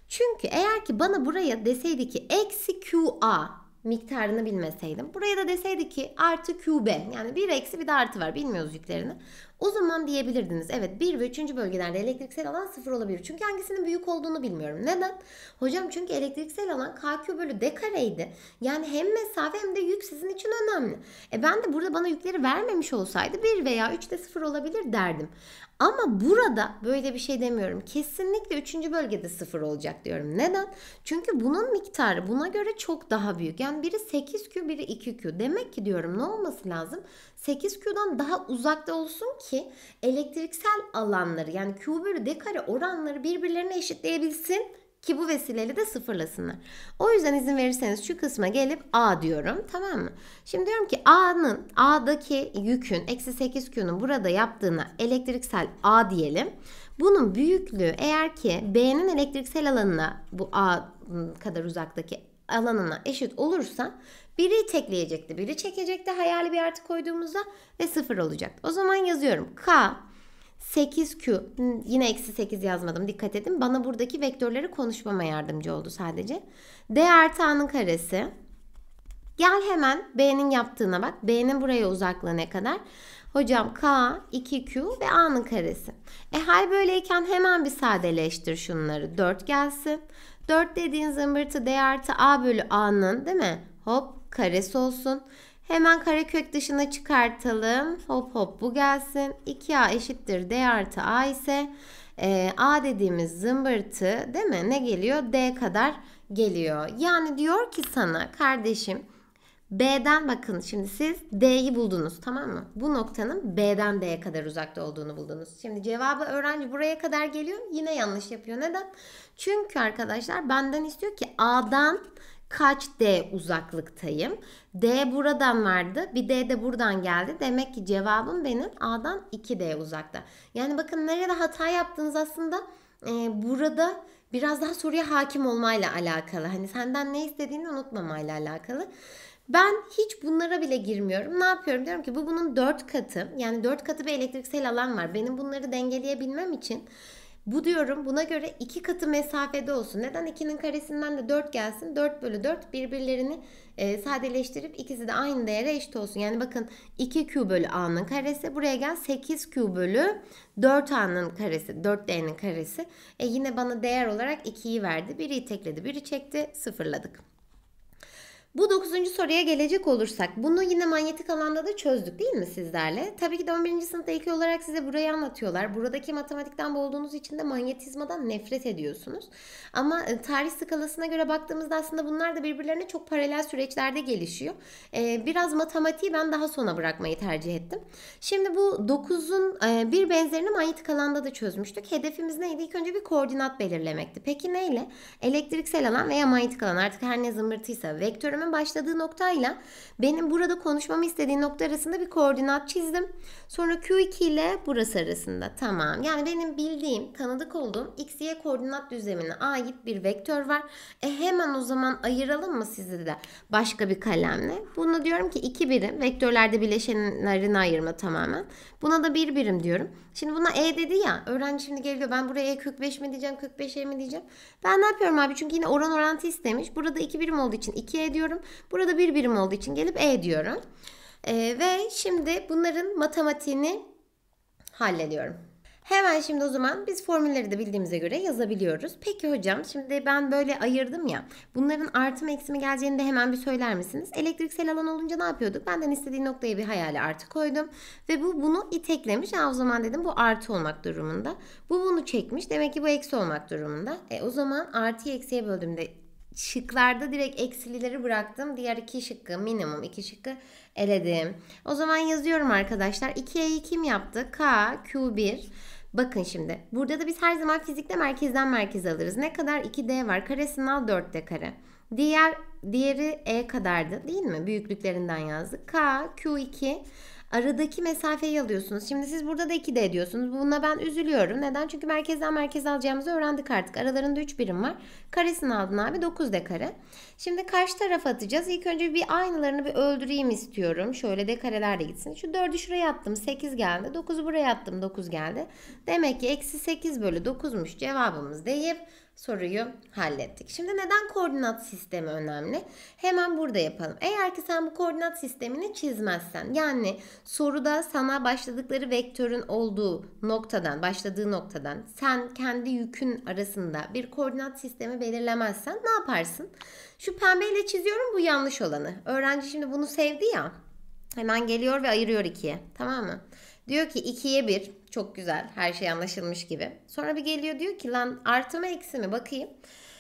Çünkü eğer ki bana buraya deseydi ki eksi QA miktarını bilmeseydim. Buraya da deseydi ki artı kübe, yani bir eksi bir de artı var bilmiyoruz yüklerini. O zaman diyebilirdiniz evet 1 ve 3. bölgelerde elektriksel alan 0 olabilir. Çünkü hangisinin büyük olduğunu bilmiyorum. Neden? Hocam çünkü elektriksel alan KQ bölü D kareydi. Yani hem mesafe hem de yük sizin için önemli. E ben de burada bana yükleri vermemiş olsaydı 1 veya 3 de 0 olabilir derdim. Ama burada böyle bir şey demiyorum. Kesinlikle 3. bölgede sıfır olacak diyorum. Neden? Çünkü bunun miktarı buna göre çok daha büyük. Yani biri 8Q biri 2Q. Demek ki diyorum ne olması lazım? 8Q'dan daha uzakta olsun ki elektriksel alanları yani Q bölü D kare oranları birbirlerine eşitleyebilsin ki bu vesileyle de sıfırlasınlar. O yüzden izin verirseniz şu kısma gelip A diyorum tamam mı? Şimdi diyorum ki A'nın A'daki yükün eksi 8 Q'nun burada yaptığına elektriksel A diyelim. Bunun büyüklüğü eğer ki B'nin elektriksel alanına bu A kadar uzaktaki alanına eşit olursa biri tekleyecekti, biri çekecekti hayali bir artı koyduğumuzda ve sıfır olacak. O zaman yazıyorum K 8Q hmm, yine eksi 8 yazmadım dikkat edin. Bana buradaki vektörleri konuşmama yardımcı oldu sadece. D artı A'nın karesi. Gel hemen B'nin yaptığına bak. B'nin buraya uzaklığı ne kadar? Hocam K, 2Q ve A'nın karesi. E hal böyleyken hemen bir sadeleştir şunları. 4 gelsin. 4 dediğin zımbırtı D artı A bölü A'nın değil mi? Hop karesi olsun. Hemen karekök dışına çıkartalım. Hop hop bu gelsin. 2a eşittir d artı a ise e, a dediğimiz zımbırtı değil mi? Ne geliyor? D kadar geliyor. Yani diyor ki sana kardeşim B'den bakın şimdi siz D'yi buldunuz tamam mı? Bu noktanın B'den D'ye kadar uzakta olduğunu buldunuz. Şimdi cevabı öğrenci buraya kadar geliyor yine yanlış yapıyor. Neden? Çünkü arkadaşlar benden istiyor ki A'dan kaç D uzaklıktayım? D buradan vardı. Bir D de buradan geldi. Demek ki cevabım benim A'dan 2D uzakta. Yani bakın nerede hata yaptınız aslında e, burada biraz daha soruya hakim olmayla alakalı. Hani senden ne istediğini unutmamayla alakalı. Ben hiç bunlara bile girmiyorum. Ne yapıyorum? Diyorum ki bu bunun 4 katı. Yani 4 katı bir elektriksel alan var. Benim bunları dengeleyebilmem için bu diyorum buna göre iki katı mesafede olsun. Neden 2'nin karesinden de 4 gelsin? 4 bölü 4 birbirlerini e, sadeleştirip ikisi de aynı değere eşit olsun. Yani bakın 2Q bölü A'nın karesi buraya gel 8Q bölü 4A'nın karesi 4D'nin karesi. E, yine bana değer olarak 2'yi verdi. 1'i tekledi 1'i çekti sıfırladık. Bu dokuzuncu soruya gelecek olursak bunu yine manyetik alanda da çözdük değil mi sizlerle? Tabii ki de 11. sınıfta ilk olarak size burayı anlatıyorlar. Buradaki matematikten boğulduğunuz için de manyetizmadan nefret ediyorsunuz. Ama e, tarih skalasına göre baktığımızda aslında bunlar da birbirlerine çok paralel süreçlerde gelişiyor. E, biraz matematiği ben daha sona bırakmayı tercih ettim. Şimdi bu dokuzun e, bir benzerini manyetik alanda da çözmüştük. Hedefimiz neydi? İlk önce bir koordinat belirlemekti. Peki neyle? Elektriksel alan veya manyetik alan artık her ne zımbırtıysa vektörümü Hoca'nın başladığı noktayla benim burada konuşmamı istediği nokta arasında bir koordinat çizdim. Sonra Q2 ile burası arasında. Tamam. Yani benim bildiğim, tanıdık olduğum X, Y koordinat düzlemine ait bir vektör var. E hemen o zaman ayıralım mı sizi de başka bir kalemle? Buna diyorum ki iki birim. Vektörlerde bileşenlerini ayırma tamamen. Buna da bir birim diyorum. Şimdi buna E dedi ya. Öğrenci şimdi geliyor. Ben buraya E 45 mi diyeceğim, 45 E mi diyeceğim? Ben ne yapıyorum abi? Çünkü yine oran orantı istemiş. Burada iki birim olduğu için 2 E diyorum bakın burada bir birim olduğu için gelip E diyorum. E, ve şimdi bunların matematiğini hallediyorum. Hemen şimdi o zaman biz formülleri de bildiğimize göre yazabiliyoruz. Peki hocam şimdi ben böyle ayırdım ya. Bunların artı mı eksi mi geleceğini de hemen bir söyler misiniz? Elektriksel alan olunca ne yapıyorduk? Benden istediği noktaya bir hayali artı koydum. Ve bu bunu iteklemiş. Ha, o zaman dedim bu artı olmak durumunda. Bu bunu çekmiş. Demek ki bu eksi olmak durumunda. E, o zaman artı eksiye böldüğümde şıklarda direkt eksilileri bıraktım. Diğer iki şıkkı minimum iki şıkkı eledim. O zaman yazıyorum arkadaşlar. 2E'yi kim yaptı? K, Q1. Bakın şimdi burada da biz her zaman fizikte merkezden merkez alırız. Ne kadar 2D var? Karesini al 4D kare. Diğer diğeri E kadardı değil mi? Büyüklüklerinden yazdık. K, Q2. Aradaki mesafeyi alıyorsunuz. Şimdi siz burada da 2 de ediyorsunuz. Buna ben üzülüyorum. Neden? Çünkü merkezden merkeze alacağımızı öğrendik artık. Aralarında 3 birim var. Karesini aldın abi 9 de kare. Şimdi karşı taraf atacağız. İlk önce bir aynılarını bir öldüreyim istiyorum. Şöyle de kareler de gitsin. Şu 4'ü şuraya attım 8 geldi. 9'u buraya attım 9 geldi. Demek ki eksi 8 bölü 9'muş cevabımız deyip soruyu hallettik. Şimdi neden koordinat sistemi önemli? Hemen burada yapalım. Eğer ki sen bu koordinat sistemini çizmezsen yani soruda sana başladıkları vektörün olduğu noktadan, başladığı noktadan sen kendi yükün arasında bir koordinat sistemi belirlemezsen ne yaparsın? Şu pembeyle çiziyorum bu yanlış olanı. Öğrenci şimdi bunu sevdi ya. Hemen geliyor ve ayırıyor ikiye. Tamam mı? Diyor ki 2'ye 1, çok güzel. Her şey anlaşılmış gibi. Sonra bir geliyor diyor ki lan artı mı eksi mi bakayım.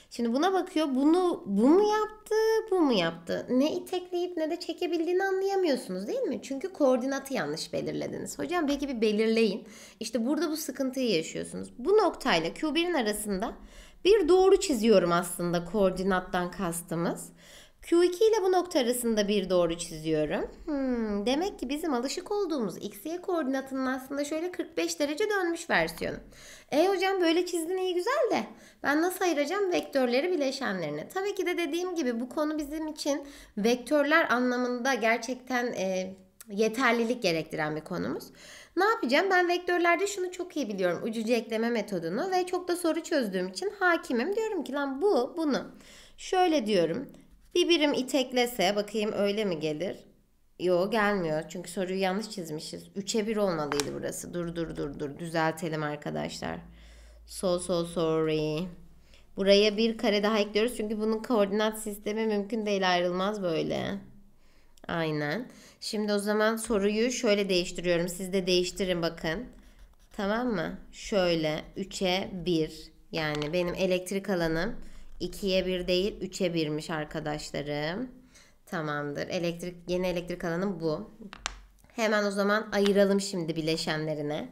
Şimdi buna bakıyor. Bunu bu mu yaptı, bu mu yaptı? Ne itekleyip ne de çekebildiğini anlayamıyorsunuz değil mi? Çünkü koordinatı yanlış belirlediniz. Hocam belki bir belirleyin. İşte burada bu sıkıntıyı yaşıyorsunuz. Bu noktayla Q1'in arasında bir doğru çiziyorum aslında koordinattan kastımız. Q2 ile bu nokta arasında bir doğru çiziyorum. Hmm, demek ki bizim alışık olduğumuz x-y koordinatının aslında şöyle 45 derece dönmüş versiyonu. E hocam böyle çizdin iyi güzel de ben nasıl ayıracağım vektörleri bileşenlerine? Tabii ki de dediğim gibi bu konu bizim için vektörler anlamında gerçekten e, yeterlilik gerektiren bir konumuz. Ne yapacağım? Ben vektörlerde şunu çok iyi biliyorum. Ucucu ekleme metodunu ve çok da soru çözdüğüm için hakimim. Diyorum ki lan bu bunu. Şöyle diyorum. Bir birim iteklese bakayım öyle mi gelir? Yo gelmiyor. Çünkü soruyu yanlış çizmişiz. 3'e 1 olmalıydı burası. Dur dur dur dur. Düzeltelim arkadaşlar. So so sorry. Buraya bir kare daha ekliyoruz. Çünkü bunun koordinat sistemi mümkün değil ayrılmaz böyle. Aynen. Şimdi o zaman soruyu şöyle değiştiriyorum. Siz de değiştirin bakın. Tamam mı? Şöyle 3'e 1. Yani benim elektrik alanım 2'ye 1 değil 3'e 1'miş arkadaşlarım. Tamamdır. Elektrik yeni elektrik alanım bu. Hemen o zaman ayıralım şimdi bileşenlerine.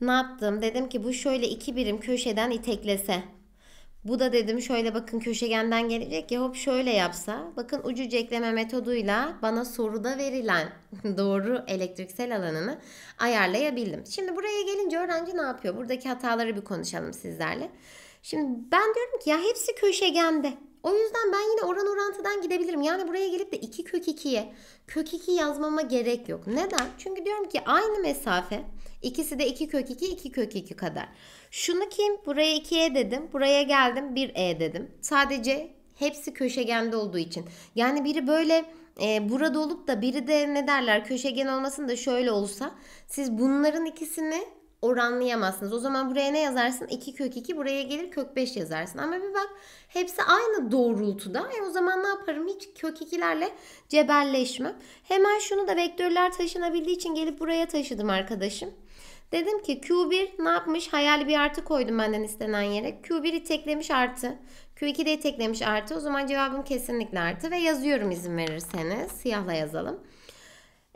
Ne yaptım? Dedim ki bu şöyle 2 birim köşeden iteklese. Bu da dedim şöyle bakın köşegenden gelecek ya hop şöyle yapsa. Bakın ucu ekleme metoduyla bana soruda verilen doğru elektriksel alanını ayarlayabildim. Şimdi buraya gelince öğrenci ne yapıyor? Buradaki hataları bir konuşalım sizlerle. Şimdi ben diyorum ki ya hepsi köşegende. O yüzden ben yine oran orantıdan gidebilirim. Yani buraya gelip de 2 kök 2'ye kök 2 yazmama gerek yok. Neden? Çünkü diyorum ki aynı mesafe İkisi de 2 kök 2, 2 kök 2 kadar. Şunu kim? Buraya 2e dedim. Buraya geldim 1e dedim. Sadece hepsi köşegende olduğu için. Yani biri böyle e, burada olup da biri de ne derler köşegen olmasın da şöyle olsa siz bunların ikisini oranlayamazsınız. O zaman buraya ne yazarsın? 2 kök 2 buraya gelir kök 5 yazarsın. Ama bir bak hepsi aynı doğrultuda. E o zaman ne yaparım? Hiç kök 2'lerle cebelleşmem. Hemen şunu da vektörler taşınabildiği için gelip buraya taşıdım arkadaşım. Dedim ki Q1 ne yapmış? Hayali bir artı koydum benden istenen yere. Q1'i teklemiş artı. q de teklemiş artı. O zaman cevabım kesinlikle artı ve yazıyorum izin verirseniz. Siyahla yazalım.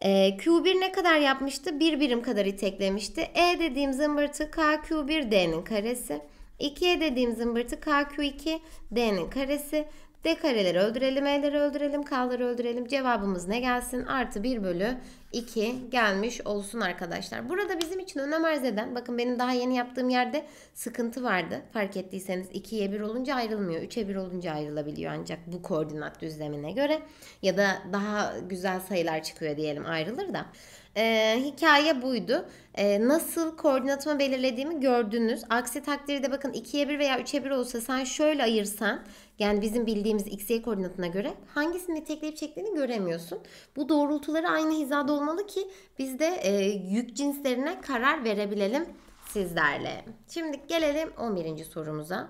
E, ee, Q1 ne kadar yapmıştı? bir birim kadar iteklemişti. E dediğim zımbırtı k KQ1 D'nin karesi. 2'ye dediğim zımbırtı k KQ2 D'nin karesi. D kareleri öldürelim, E'leri öldürelim, K'ları öldürelim. Cevabımız ne gelsin? Artı 1 bölü 2 gelmiş olsun arkadaşlar. Burada bizim için önem arz eden, bakın benim daha yeni yaptığım yerde sıkıntı vardı. Fark ettiyseniz 2'ye 1 olunca ayrılmıyor. 3'e 1 olunca ayrılabiliyor ancak bu koordinat düzlemine göre. Ya da daha güzel sayılar çıkıyor diyelim ayrılır da. E, hikaye buydu. E, nasıl koordinatımı belirlediğimi gördünüz. Aksi takdirde bakın 2'ye 1 veya 3'e 1 olsa sen şöyle ayırsan yani bizim bildiğimiz x y koordinatına göre hangisini tekleyip çektiğini göremiyorsun. Bu doğrultuları aynı hizada olmalı ki biz de e, yük cinslerine karar verebilelim sizlerle. Şimdi gelelim 11. sorumuza.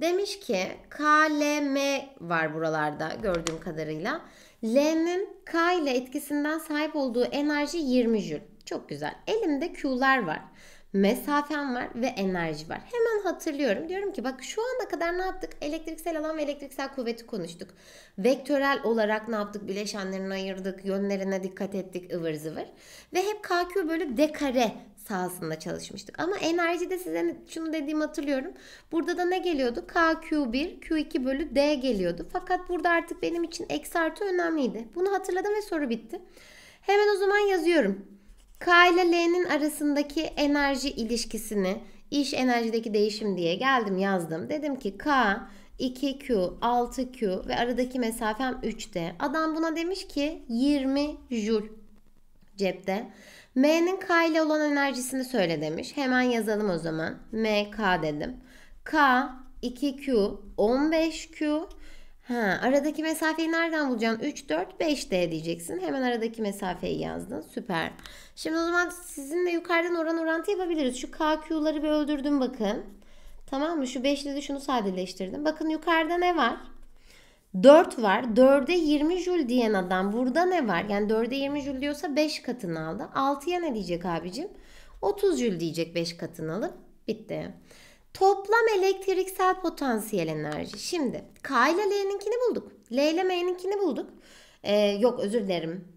Demiş ki KLM var buralarda gördüğüm kadarıyla. L'nin K ile etkisinden sahip olduğu enerji 20 jül. Çok güzel. Elimde Q'lar var. Mesafem var ve enerji var. Hemen hatırlıyorum. Diyorum ki bak şu ana kadar ne yaptık? Elektriksel alan ve elektriksel kuvveti konuştuk. Vektörel olarak ne yaptık? Bileşenlerini ayırdık, yönlerine dikkat ettik ıvır zıvır. Ve hep KQ bölü D kare sahasında çalışmıştık. Ama enerjide size şunu dediğimi hatırlıyorum. Burada da ne geliyordu? KQ1, Q2 bölü D geliyordu. Fakat burada artık benim için eksi artı önemliydi. Bunu hatırladım ve soru bitti. Hemen o zaman yazıyorum. K ile L'nin arasındaki enerji ilişkisini iş enerjideki değişim diye geldim yazdım. Dedim ki K 2Q, 6Q ve aradaki mesafem 3D. Adam buna demiş ki 20 Joule cepte. M'nin K ile olan enerjisini söyle demiş. Hemen yazalım o zaman. M, K dedim. K, 2Q, 15Q. Ha, aradaki mesafeyi nereden bulacaksın? 3, 4, 5 D diyeceksin. Hemen aradaki mesafeyi yazdın. Süper. Şimdi o zaman sizinle yukarıdan oran orantı yapabiliriz. Şu k q'ları bir öldürdüm bakın. Tamam mı? Şu 5 de şunu sadeleştirdim. Bakın yukarıda ne var? 4 var. 4'e 20 jül diyen adam burada ne var? Yani 4'e 20 jül diyorsa 5 katını aldı. 6'ya ne diyecek abicim? 30 jül diyecek 5 katını alıp bitti. Toplam elektriksel potansiyel enerji. Şimdi K ile L'ninkini bulduk. L ile M'ninkini bulduk. Ee, yok özür dilerim.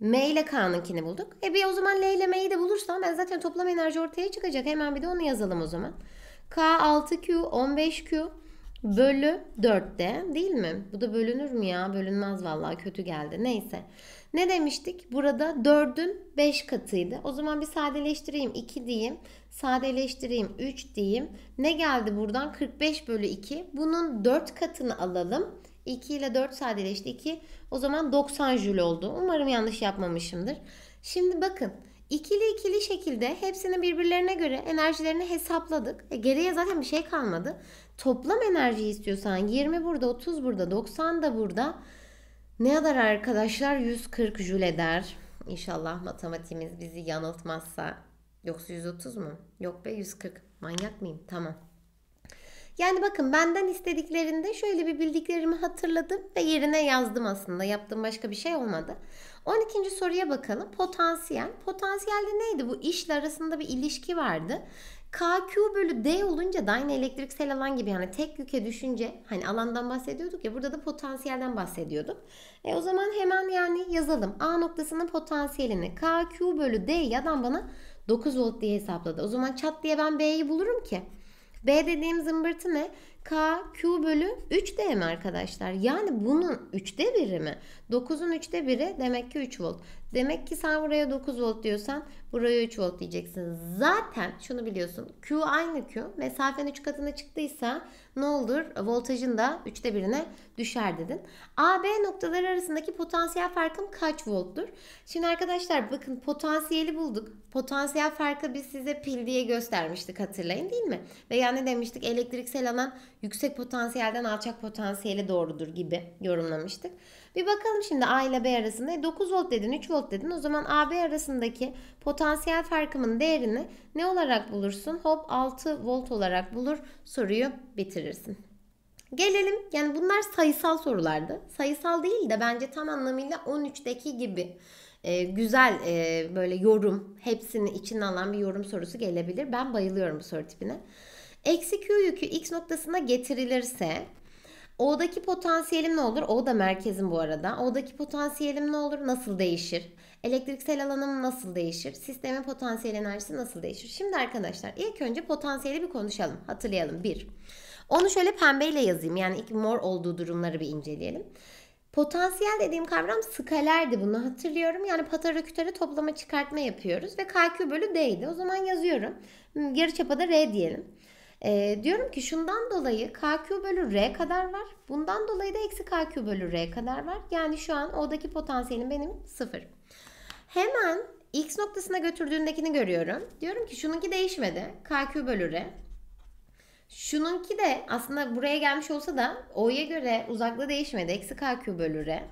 M ile K'nınkini bulduk. E bir o zaman L ile M'yi de bulursam ben zaten toplam enerji ortaya çıkacak. Hemen bir de onu yazalım o zaman. K 6Q 15Q bölü 4'te değil mi? Bu da bölünür mü ya? Bölünmez vallahi kötü geldi. Neyse. Ne demiştik? Burada 4'ün 5 katıydı. O zaman bir sadeleştireyim 2 diyeyim. Sadeleştireyim 3 diyeyim. Ne geldi buradan? 45 bölü 2. Bunun 4 katını alalım. 2 ile 4 sadeleşti 2. O zaman 90 jül oldu. Umarım yanlış yapmamışımdır. Şimdi bakın. İkili ikili şekilde hepsini birbirlerine göre enerjilerini hesapladık. E, geriye zaten bir şey kalmadı. Toplam enerji istiyorsan 20 burada, 30 burada, 90 da burada. Ne kadar arkadaşlar? 140 jül eder. İnşallah matematiğimiz bizi yanıltmazsa. Yoksa 130 mu? Yok be 140. Manyak mıyım? Tamam. Yani bakın benden istediklerinde şöyle bir bildiklerimi hatırladım ve yerine yazdım aslında. Yaptığım başka bir şey olmadı. 12. soruya bakalım. Potansiyel. Potansiyelde neydi? Bu işle arasında bir ilişki vardı. KQ bölü D olunca da aynı elektriksel alan gibi yani tek yüke düşünce hani alandan bahsediyorduk ya burada da potansiyelden bahsediyorduk. E o zaman hemen yani yazalım. A noktasının potansiyelini KQ bölü D yadan bana 9 volt diye hesapladı. O zaman çat diye ben B'yi bulurum ki. B dediğim zımbırtı ne? K, Q bölü 3D mi arkadaşlar? Yani bunun 3'te biri mi? 9'un 3'te biri demek ki 3 volt. Demek ki sen buraya 9 volt diyorsan buraya 3 volt diyeceksin. Zaten şunu biliyorsun. Q aynı Q. Mesafen 3 katına çıktıysa ne olur? Voltajın da 3'te 1'ine düşer dedin. A, B noktaları arasındaki potansiyel farkım kaç volttur? Şimdi arkadaşlar bakın potansiyeli bulduk. Potansiyel farkı biz size pil diye göstermiştik hatırlayın değil mi? Veya ne demiştik? Elektriksel alan yüksek potansiyelden alçak potansiyele doğrudur gibi yorumlamıştık. Bir bakalım şimdi A ile B arasında 9 e, volt dedin 3 volt dedin. O zaman AB arasındaki potansiyel farkımın değerini ne olarak bulursun? Hop 6 volt olarak bulur soruyu bitirirsin. Gelelim yani bunlar sayısal sorulardı. Sayısal değil de bence tam anlamıyla 13'teki gibi e, güzel e, böyle yorum hepsini içine alan bir yorum sorusu gelebilir. Ben bayılıyorum bu soru tipine. Eksi Q yükü X noktasına getirilirse O'daki potansiyelim ne olur? O da merkezim bu arada. O'daki potansiyelim ne olur? Nasıl değişir? Elektriksel alanım nasıl değişir? Sistemin potansiyel enerjisi nasıl değişir? Şimdi arkadaşlar ilk önce potansiyeli bir konuşalım. Hatırlayalım. Bir. Onu şöyle pembeyle yazayım. Yani ilk mor olduğu durumları bir inceleyelim. Potansiyel dediğim kavram skalerdi bunu hatırlıyorum. Yani patarakütere toplama çıkartma yapıyoruz ve KQ bölü D'ydi. O zaman yazıyorum. Yarıçapa da R diyelim. E, diyorum ki şundan dolayı KQ bölü R kadar var. Bundan dolayı da eksi KQ bölü R kadar var. Yani şu an O'daki potansiyelim benim sıfır. Hemen X noktasına götürdüğündekini görüyorum. Diyorum ki şununki değişmedi. KQ bölü R. Şununki de aslında buraya gelmiş olsa da O'ya göre uzaklığı değişmedi. Eksi KQ bölü R.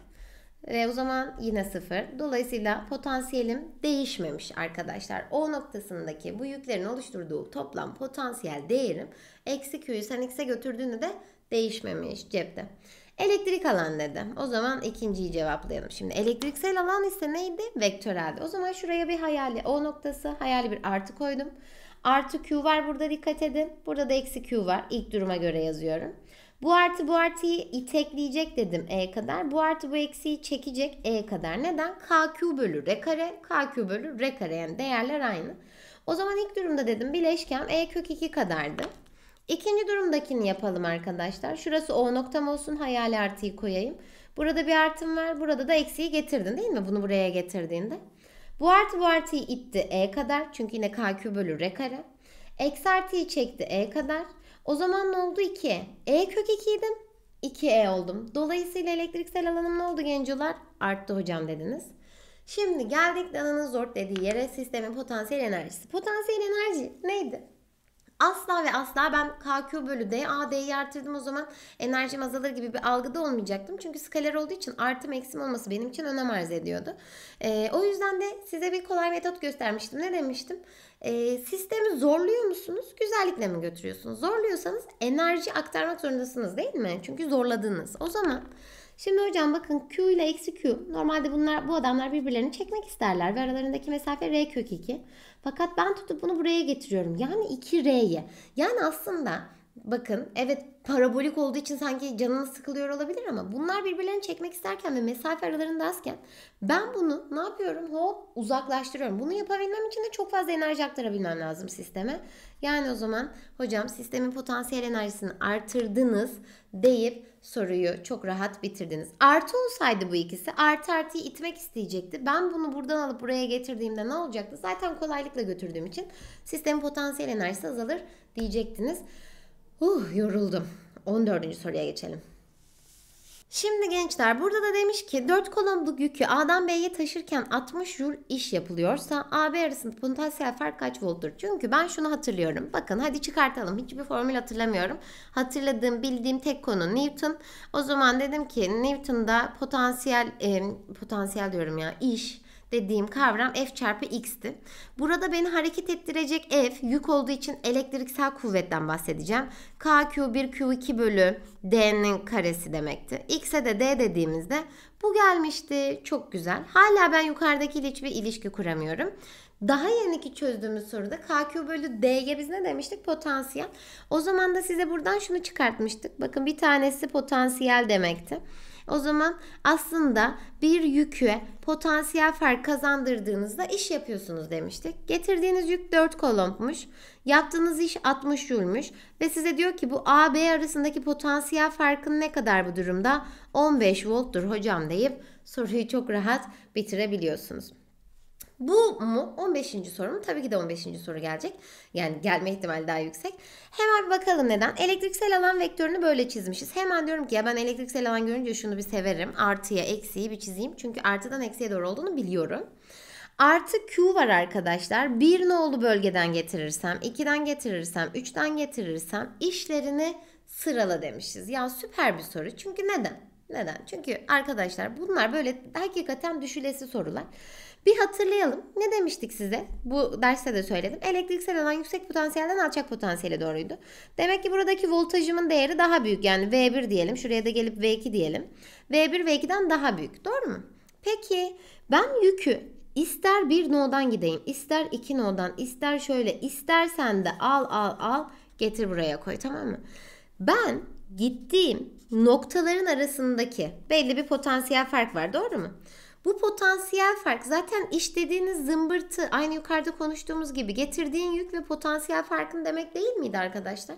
Ve ee, o zaman yine sıfır. Dolayısıyla potansiyelim değişmemiş arkadaşlar. O noktasındaki bu yüklerin oluşturduğu toplam potansiyel değerim eksi Q'yu sen X'e götürdüğünü de değişmemiş cepte. Elektrik alan dedi. O zaman ikinciyi cevaplayalım. Şimdi elektriksel alan ise neydi? Vektöreldi. O zaman şuraya bir hayali O noktası hayali bir artı koydum. Artı Q var burada dikkat edin. Burada da eksi Q var. İlk duruma göre yazıyorum. Bu artı bu artıyı itekleyecek dedim e kadar. Bu artı bu eksiyi çekecek e kadar. Neden? KQ bölü R kare. KQ bölü R kare yani değerler aynı. O zaman ilk durumda dedim bileşkem E kök 2 kadardı. İkinci durumdakini yapalım arkadaşlar. Şurası O noktam olsun. Hayal artıyı koyayım. Burada bir artım var. Burada da eksiği getirdin değil mi? Bunu buraya getirdiğinde. Bu artı bu artıyı itti E kadar. Çünkü yine KQ bölü R kare. Eksi artıyı çekti E kadar. O zaman ne oldu 2? E kök 2 idim. 2E oldum. Dolayısıyla elektriksel alanım ne oldu gencolar? Arttı hocam dediniz. Şimdi geldik Dana'nın zor dediği yere sistemin potansiyel enerjisi. Potansiyel enerji neydi? asla ve asla ben KQ bölü D, A AD'yi artırdım o zaman enerjim azalır gibi bir algıda olmayacaktım. Çünkü skaler olduğu için artım eksim olması benim için önem arz ediyordu. E, o yüzden de size bir kolay metot göstermiştim. Ne demiştim? E, sistemi zorluyor musunuz? Güzellikle mi götürüyorsunuz? Zorluyorsanız enerji aktarmak zorundasınız değil mi? Çünkü zorladınız. O zaman Şimdi hocam bakın Q ile eksi Q. Normalde bunlar bu adamlar birbirlerini çekmek isterler ve aralarındaki mesafe R kök 2. Fakat ben tutup bunu buraya getiriyorum. Yani 2R'ye. Yani aslında Bakın evet parabolik olduğu için sanki canınız sıkılıyor olabilir ama bunlar birbirlerini çekmek isterken ve mesafe aralarında azken ben bunu ne yapıyorum? Hop uzaklaştırıyorum. Bunu yapabilmem için de çok fazla enerji aktarabilmem lazım sisteme. Yani o zaman hocam sistemin potansiyel enerjisini artırdınız deyip soruyu çok rahat bitirdiniz. Artı olsaydı bu ikisi artı artıyı itmek isteyecekti. Ben bunu buradan alıp buraya getirdiğimde ne olacaktı? Zaten kolaylıkla götürdüğüm için sistemin potansiyel enerjisi azalır diyecektiniz. Uh yoruldum. 14. soruya geçelim. Şimdi gençler burada da demiş ki 4 kolomluk yükü A'dan B'ye taşırken 60 joule iş yapılıyorsa AB arasında potansiyel fark kaç volttur? Çünkü ben şunu hatırlıyorum. Bakın hadi çıkartalım. Hiçbir formül hatırlamıyorum. Hatırladığım bildiğim tek konu Newton. O zaman dedim ki Newton'da potansiyel e, potansiyel diyorum ya iş dediğim kavram F çarpı X'ti. Burada beni hareket ettirecek F yük olduğu için elektriksel kuvvetten bahsedeceğim. kq 1 Q2 bölü D'nin karesi demekti. X'e de D dediğimizde bu gelmişti. Çok güzel. Hala ben yukarıdaki hiçbir ilişki kuramıyorum. Daha yeni ki çözdüğümüz soruda KQ bölü D'ye biz ne demiştik? Potansiyel. O zaman da size buradan şunu çıkartmıştık. Bakın bir tanesi potansiyel demekti. O zaman aslında bir yükü potansiyel fark kazandırdığınızda iş yapıyorsunuz demiştik. Getirdiğiniz yük 4 kolompmuş. Yaptığınız iş 60 joulmuş ve size diyor ki bu A B arasındaki potansiyel farkın ne kadar bu durumda? 15 volttur hocam deyip soruyu çok rahat bitirebiliyorsunuz. Bu mu? 15. soru mu? Tabii ki de 15. soru gelecek. Yani gelme ihtimali daha yüksek. Hemen bir bakalım neden. Elektriksel alan vektörünü böyle çizmişiz. Hemen diyorum ki ya ben elektriksel alan görünce şunu bir severim. Artıya eksiği bir çizeyim. Çünkü artıdan eksiye doğru olduğunu biliyorum. Artı Q var arkadaşlar. Bir nolu bölgeden getirirsem, 2'den getirirsem, 3'ten getirirsem işlerini sırala demişiz. Ya süper bir soru. Çünkü neden? Neden? Çünkü arkadaşlar bunlar böyle hakikaten düşülesi sorular. Bir hatırlayalım. Ne demiştik size? Bu derste de söyledim. Elektriksel alan yüksek potansiyelden alçak potansiyele doğruydu. Demek ki buradaki voltajımın değeri daha büyük. Yani V1 diyelim. Şuraya da gelip V2 diyelim. V1 V2'den daha büyük. Doğru mu? Peki ben yükü ister bir nodan gideyim, ister iki nodan, ister şöyle, istersen de al al al getir buraya koy tamam mı? Ben gittiğim noktaların arasındaki belli bir potansiyel fark var doğru mu? Bu potansiyel fark zaten iş zımbırtı aynı yukarıda konuştuğumuz gibi getirdiğin yük ve potansiyel farkın demek değil miydi arkadaşlar?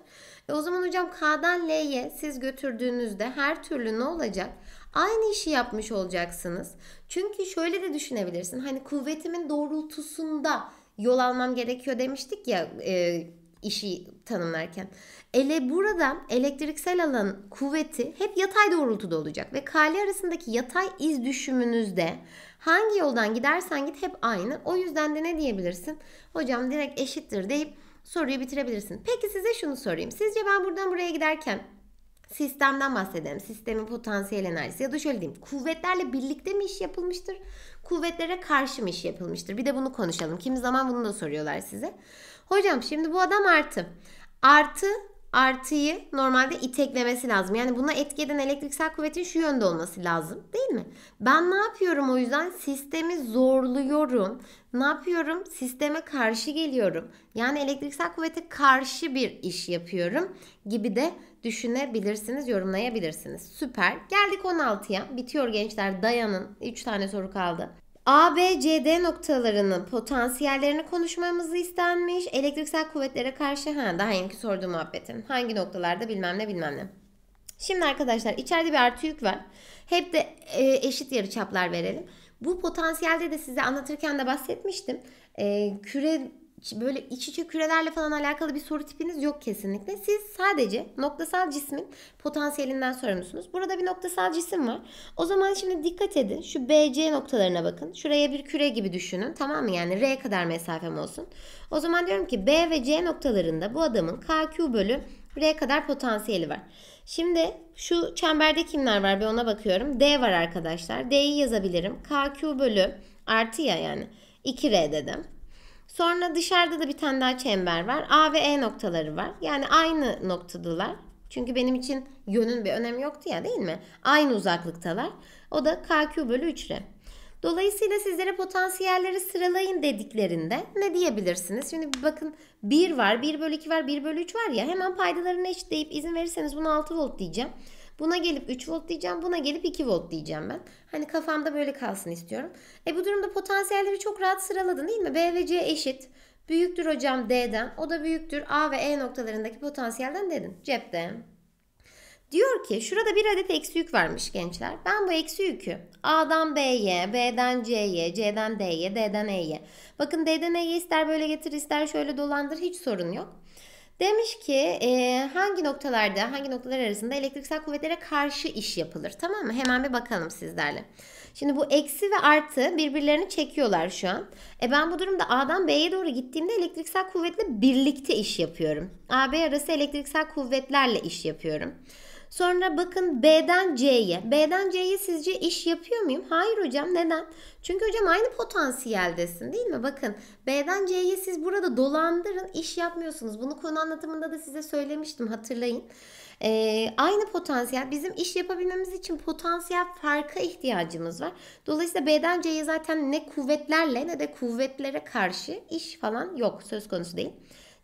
E o zaman hocam K'dan L'ye siz götürdüğünüzde her türlü ne olacak? Aynı işi yapmış olacaksınız. Çünkü şöyle de düşünebilirsin. Hani kuvvetimin doğrultusunda yol almam gerekiyor demiştik ya e, işi tanımlarken. Ele burada elektriksel alan kuvveti hep yatay doğrultuda olacak ve kale arasındaki yatay iz düşümünüzde hangi yoldan gidersen git hep aynı. O yüzden de ne diyebilirsin? Hocam direkt eşittir deyip soruyu bitirebilirsin. Peki size şunu sorayım. Sizce ben buradan buraya giderken sistemden bahsedelim. Sistemin potansiyel enerjisi ya da şöyle diyeyim. Kuvvetlerle birlikte mi iş yapılmıştır? Kuvvetlere karşı mı iş yapılmıştır? Bir de bunu konuşalım. Kimi zaman bunu da soruyorlar size. Hocam şimdi bu adam artı. Artı artıyı normalde iteklemesi lazım. Yani buna etki eden elektriksel kuvvetin şu yönde olması lazım değil mi? Ben ne yapıyorum o yüzden? Sistemi zorluyorum. Ne yapıyorum? Sisteme karşı geliyorum. Yani elektriksel kuvvete karşı bir iş yapıyorum gibi de düşünebilirsiniz, yorumlayabilirsiniz. Süper. Geldik 16'ya. Bitiyor gençler. Dayanın. 3 tane soru kaldı. A, B, C, D noktalarının potansiyellerini konuşmamızı istenmiş. Elektriksel kuvvetlere karşı ha, daha yeni sorduğum muhabbetin. Hangi noktalarda bilmem ne bilmem ne. Şimdi arkadaşlar içeride bir artı yük var. Hep de e, eşit yarıçaplar verelim. Bu potansiyelde de size anlatırken de bahsetmiştim. E, küre böyle iç içe kürelerle falan alakalı bir soru tipiniz yok kesinlikle. Siz sadece noktasal cismin potansiyelinden sorumlusunuz. Burada bir noktasal cisim var. O zaman şimdi dikkat edin. Şu BC noktalarına bakın. Şuraya bir küre gibi düşünün. Tamam mı? Yani R kadar mesafem olsun. O zaman diyorum ki B ve C noktalarında bu adamın KQ bölü R kadar potansiyeli var. Şimdi şu çemberde kimler var bir ona bakıyorum. D var arkadaşlar. D'yi yazabilirim. KQ bölü artı ya yani. 2R dedim. Sonra dışarıda da bir tane daha çember var. A ve E noktaları var. Yani aynı noktadılar. Çünkü benim için yönün bir önemi yoktu ya değil mi? Aynı uzaklıktalar. O da KQ bölü 3R. Dolayısıyla sizlere potansiyelleri sıralayın dediklerinde ne diyebilirsiniz? Şimdi bakın 1 var, 1 bölü 2 var, 1 bölü 3 var ya hemen paydalarını eşitleyip izin verirseniz bunu 6 volt diyeceğim. Buna gelip 3 volt diyeceğim. Buna gelip 2 volt diyeceğim ben. Hani kafamda böyle kalsın istiyorum. E bu durumda potansiyelleri çok rahat sıraladın değil mi? B ve C eşit. Büyüktür hocam D'den. O da büyüktür A ve E noktalarındaki potansiyelden dedin. Cepte. Diyor ki şurada bir adet eksi yük varmış gençler. Ben bu eksi yükü A'dan B'ye, B'den C'ye, C'den D'ye, D'den E'ye. Bakın D'den E'ye ister böyle getir ister şöyle dolandır hiç sorun yok. Demiş ki e, hangi noktalarda, hangi noktalar arasında elektriksel kuvvetlere karşı iş yapılır. Tamam mı? Hemen bir bakalım sizlerle. Şimdi bu eksi ve artı birbirlerini çekiyorlar şu an. E ben bu durumda A'dan B'ye doğru gittiğimde elektriksel kuvvetle birlikte iş yapıyorum. A, B arası elektriksel kuvvetlerle iş yapıyorum. Sonra bakın B'den C'ye. B'den C'ye sizce iş yapıyor muyum? Hayır hocam. Neden? Çünkü hocam aynı potansiyeldesin değil mi? Bakın B'den C'ye siz burada dolandırın iş yapmıyorsunuz. Bunu konu anlatımında da size söylemiştim hatırlayın. Ee, aynı potansiyel bizim iş yapabilmemiz için potansiyel farka ihtiyacımız var. Dolayısıyla B'den C'ye zaten ne kuvvetlerle ne de kuvvetlere karşı iş falan yok söz konusu değil.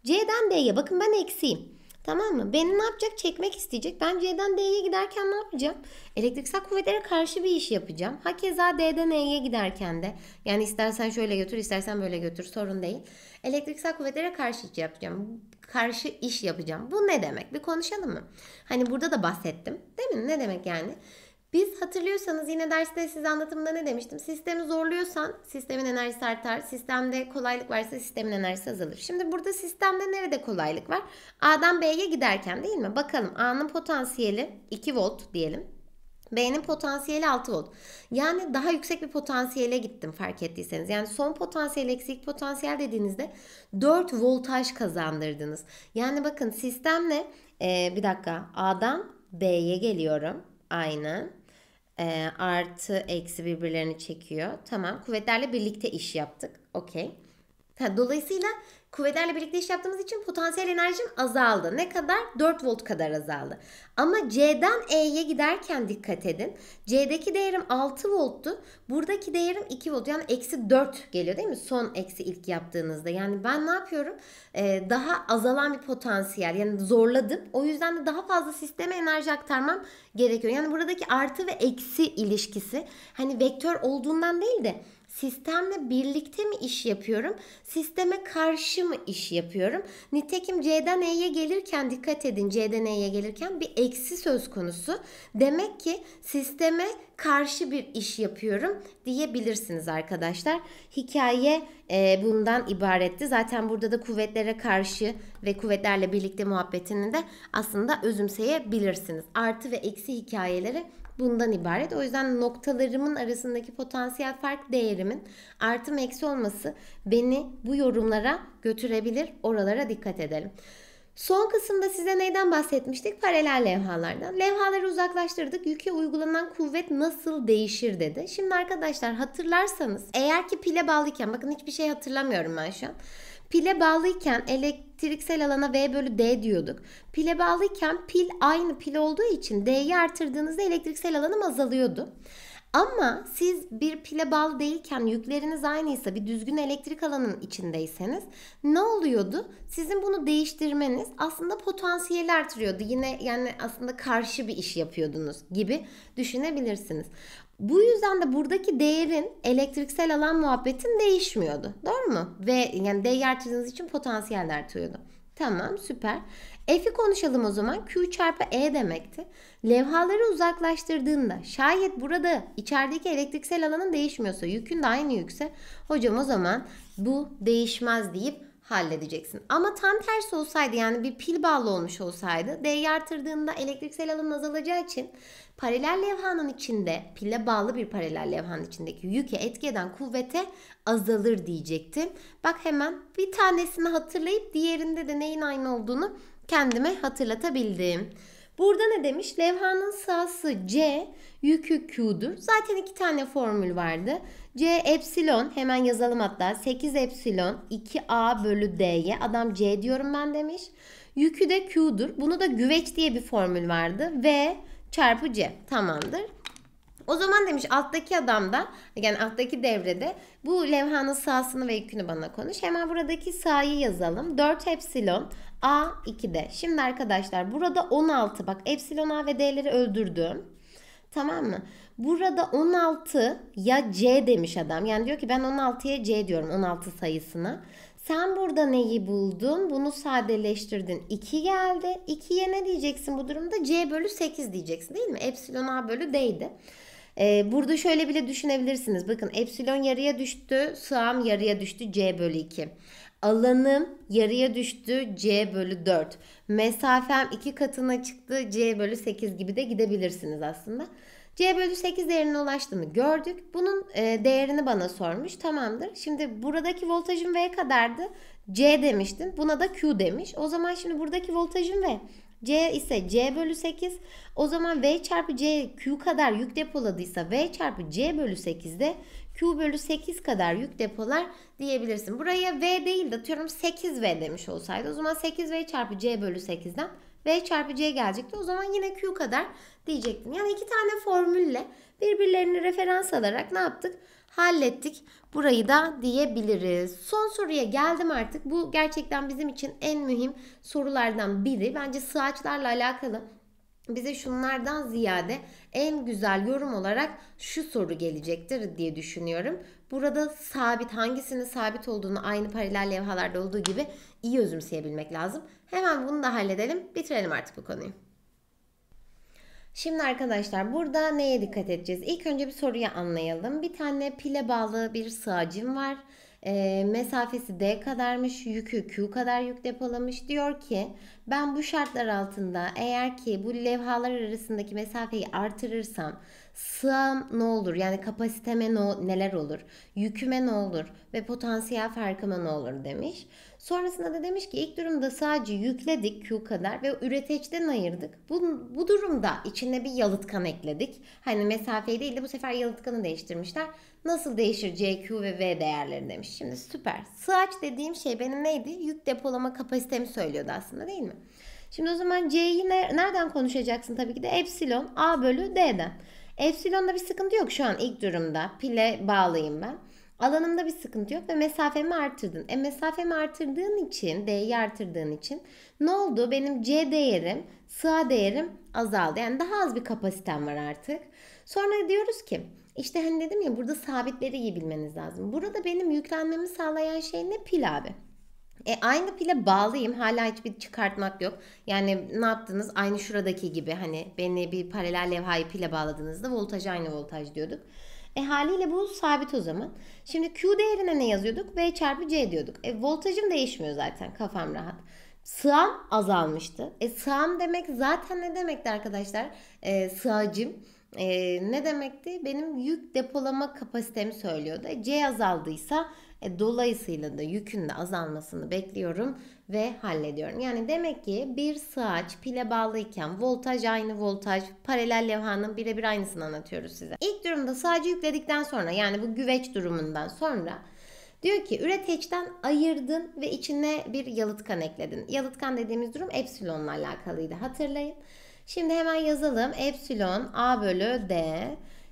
C'den D'ye bakın ben eksiyim. Tamam mı? Beni ne yapacak? Çekmek isteyecek. Ben C'den D'ye giderken ne yapacağım? Elektriksel kuvvetlere karşı bir iş yapacağım. Hakeza D'den E'ye giderken de. Yani istersen şöyle götür, istersen böyle götür. Sorun değil. Elektriksel kuvvetlere karşı iş yapacağım. Karşı iş yapacağım. Bu ne demek? Bir konuşalım mı? Hani burada da bahsettim. Değil mi? Ne demek yani? Biz hatırlıyorsanız yine derste size anlatımda ne demiştim? Sistemi zorluyorsan sistemin enerjisi artar. Sistemde kolaylık varsa sistemin enerjisi azalır. Şimdi burada sistemde nerede kolaylık var? A'dan B'ye giderken değil mi? Bakalım A'nın potansiyeli 2 volt diyelim. B'nin potansiyeli 6 volt. Yani daha yüksek bir potansiyele gittim fark ettiyseniz. Yani son potansiyel eksik potansiyel dediğinizde 4 voltaj kazandırdınız. Yani bakın sistemle ee, bir dakika A'dan B'ye geliyorum. Aynen e, artı eksi birbirlerini çekiyor. Tamam kuvvetlerle birlikte iş yaptık. Okey. Dolayısıyla kuvvetlerle birlikte iş yaptığımız için potansiyel enerjim azaldı. Ne kadar? 4 volt kadar azaldı. Ama C'den E'ye giderken dikkat edin. C'deki değerim 6 volttu. Buradaki değerim 2 volt. Yani eksi 4 geliyor değil mi? Son eksi ilk yaptığınızda. Yani ben ne yapıyorum? Ee, daha azalan bir potansiyel. Yani zorladım. O yüzden de daha fazla sisteme enerji aktarmam gerekiyor. Yani buradaki artı ve eksi ilişkisi. Hani vektör olduğundan değil de Sistemle birlikte mi iş yapıyorum? Sisteme karşı mı iş yapıyorum? Nitekim C'den E'ye gelirken dikkat edin C'den E'ye gelirken bir eksi söz konusu. Demek ki sisteme karşı bir iş yapıyorum diyebilirsiniz arkadaşlar. Hikaye e, bundan ibaretti. Zaten burada da kuvvetlere karşı ve kuvvetlerle birlikte muhabbetini de aslında özümseyebilirsiniz. Artı ve eksi hikayeleri bundan ibaret. O yüzden noktalarımın arasındaki potansiyel fark değerimin artı eksi olması beni bu yorumlara götürebilir. Oralara dikkat edelim. Son kısımda size neyden bahsetmiştik? Paralel levhalardan. Levhaları uzaklaştırdık. Yüke uygulanan kuvvet nasıl değişir dedi. Şimdi arkadaşlar hatırlarsanız eğer ki pile bağlıyken bakın hiçbir şey hatırlamıyorum ben şu an. Pile bağlıyken elektriksel alana V bölü D diyorduk. Pile bağlıyken pil aynı pil olduğu için D'yi artırdığınızda elektriksel alanım azalıyordu. Ama siz bir pile bağlı değilken yükleriniz aynıysa bir düzgün elektrik alanın içindeyseniz ne oluyordu? Sizin bunu değiştirmeniz aslında potansiyeli artırıyordu. Yine yani aslında karşı bir iş yapıyordunuz gibi düşünebilirsiniz. Bu yüzden de buradaki değerin elektriksel alan muhabbetin değişmiyordu. Doğru mu? Ve yani değer artırdığınız için potansiyel artıyordu. Tamam süper. F'i konuşalım o zaman. Q çarpı E demekti. Levhaları uzaklaştırdığında şayet burada içerideki elektriksel alanın değişmiyorsa yükün de aynı yükse hocam o zaman bu değişmez deyip halledeceksin. Ama tam tersi olsaydı yani bir pil bağlı olmuş olsaydı D'yi artırdığında elektriksel alan azalacağı için Paralel levhanın içinde pille bağlı bir paralel levhanın içindeki yüke etki eden kuvvete azalır diyecektim. Bak hemen bir tanesini hatırlayıp diğerinde de neyin aynı olduğunu kendime hatırlatabildim. Burada ne demiş? Levhanın sahası C, yükü Q'dur. Zaten iki tane formül vardı. C epsilon, hemen yazalım hatta. 8 epsilon 2A bölü D'ye. Adam C diyorum ben demiş. Yükü de Q'dur. Bunu da güveç diye bir formül vardı. Ve çarpı C. Tamamdır. O zaman demiş alttaki adam da yani alttaki devrede bu levhanın sahasını ve yükünü bana konuş. Hemen buradaki sahayı yazalım. 4 epsilon A 2'de. Şimdi arkadaşlar burada 16 bak epsilon A ve D'leri öldürdüm. Tamam mı? Burada 16 ya C demiş adam. Yani diyor ki ben 16'ya C diyorum 16 sayısına. Sen burada neyi buldun? Bunu sadeleştirdin. 2 geldi. 2'ye ne diyeceksin bu durumda? C bölü 8 diyeceksin değil mi? Epsilon A bölü D'ydi. Ee, burada şöyle bile düşünebilirsiniz. Bakın epsilon yarıya düştü. Sığam yarıya düştü. C bölü 2. Alanım yarıya düştü C bölü 4. Mesafem 2 katına çıktı C bölü 8 gibi de gidebilirsiniz aslında. C bölü 8 değerine ulaştığını gördük. Bunun e, değerini bana sormuş. Tamamdır. Şimdi buradaki voltajım V kadardı. C demiştin. Buna da Q demiş. O zaman şimdi buradaki voltajım V. C ise C bölü 8. O zaman V çarpı C Q kadar yük depoladıysa V çarpı C bölü 8 de Q bölü 8 kadar yük depolar diyebilirsin. Buraya V değil de atıyorum 8V demiş olsaydı. O zaman 8V çarpı C bölü 8'den V çarpı C gelecekti. O zaman yine Q kadar Diyecektim. Yani iki tane formülle birbirlerini referans alarak ne yaptık? Hallettik burayı da diyebiliriz. Son soruya geldim artık. Bu gerçekten bizim için en mühim sorulardan biri. Bence sığaçlarla alakalı bize şunlardan ziyade en güzel yorum olarak şu soru gelecektir diye düşünüyorum. Burada sabit hangisinin sabit olduğunu aynı paralel levhalarda olduğu gibi iyi özümseyebilmek lazım. Hemen bunu da halledelim. Bitirelim artık bu konuyu. Şimdi arkadaşlar burada neye dikkat edeceğiz? İlk önce bir soruyu anlayalım. Bir tane pile bağlı bir sığacım var. E, mesafesi D kadarmış, yükü Q kadar yük depolamış. Diyor ki ben bu şartlar altında eğer ki bu levhalar arasındaki mesafeyi artırırsam sığam ne olur? Yani kapasiteme ne, neler olur? Yüküme ne olur? Ve potansiyel farkıma ne olur demiş. Sonrasında da demiş ki ilk durumda sadece yükledik Q kadar ve üreticiden ayırdık. Bu, bu durumda içine bir yalıtkan ekledik. Hani mesafeyi değil de bu sefer yalıtkanı değiştirmişler. Nasıl değişir C, Q ve V değerleri demiş. Şimdi süper. Sığaç dediğim şey benim neydi? Yük depolama kapasitemi söylüyordu aslında değil mi? Şimdi o zaman C'yi ne, nereden konuşacaksın tabii ki de? Epsilon A bölü D'den. Epsilon'da bir sıkıntı yok şu an ilk durumda. Pile bağlayayım ben. Alanımda bir sıkıntı yok ve mesafemi artırdın. E mesafemi artırdığın için, D'yi artırdığın için ne oldu? Benim C değerim, sığ değerim azaldı. Yani daha az bir kapasitem var artık. Sonra diyoruz ki işte hani dedim ya burada sabitleri iyi bilmeniz lazım. Burada benim yüklenmemi sağlayan şey ne? Pil abi. E, aynı pile bağlıyım. Hala hiçbir çıkartmak yok. Yani ne yaptınız? Aynı şuradaki gibi hani beni bir paralel levhayı pile bağladığınızda voltaj aynı voltaj diyorduk. E haliyle bu sabit o zaman. Şimdi Q değerine ne yazıyorduk? V çarpı C diyorduk. E voltajım değişmiyor zaten kafam rahat. Sığam azalmıştı. E sığam demek zaten ne demekti arkadaşlar? E, sığacım. E, ne demekti? Benim yük depolama kapasitemi söylüyordu. E, C azaldıysa e, dolayısıyla da yükün de azalmasını bekliyorum ve hallediyorum. Yani demek ki bir sığaç pile bağlıyken voltaj aynı voltaj paralel levhanın birebir aynısını anlatıyoruz size. İlk durumda sığacı yükledikten sonra yani bu güveç durumundan sonra Diyor ki üreteçten ayırdın ve içine bir yalıtkan ekledin. Yalıtkan dediğimiz durum epsilonla alakalıydı hatırlayın. Şimdi hemen yazalım. Epsilon A bölü D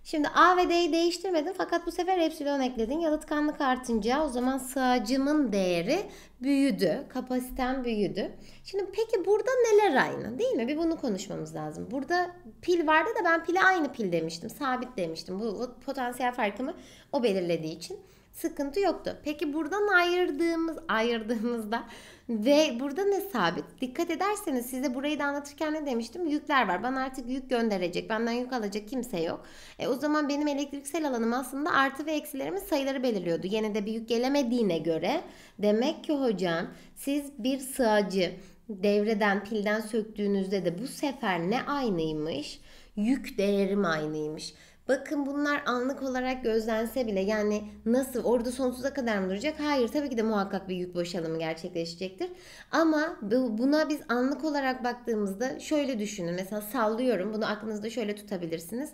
Şimdi A ve D'yi değiştirmedin fakat bu sefer epsilon ekledin. Yalıtkanlık artınca o zaman sığacımın değeri büyüdü. kapasiten büyüdü. Şimdi peki burada neler aynı değil mi? Bir bunu konuşmamız lazım. Burada pil vardı da ben pile aynı pil demiştim. Sabit demiştim. Bu potansiyel farkımı o belirlediği için sıkıntı yoktu. Peki buradan ayırdığımız ayırdığımızda ve burada ne sabit? Dikkat ederseniz size burayı da anlatırken ne demiştim? Yükler var. Bana artık yük gönderecek, benden yük alacak kimse yok. E, o zaman benim elektriksel alanım aslında artı ve eksilerimin sayıları belirliyordu. Yine de bir yük gelemediğine göre demek ki hocam siz bir sığacı devreden, pilden söktüğünüzde de bu sefer ne aynıymış? Yük değerim aynıymış. Bakın bunlar anlık olarak gözlense bile yani nasıl orada sonsuza kadar mı duracak? Hayır tabii ki de muhakkak bir yük boşalımı gerçekleşecektir. Ama buna biz anlık olarak baktığımızda şöyle düşünün. Mesela sallıyorum bunu aklınızda şöyle tutabilirsiniz.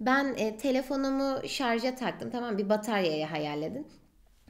Ben e, telefonumu şarja taktım tamam bir bataryaya hayal edin.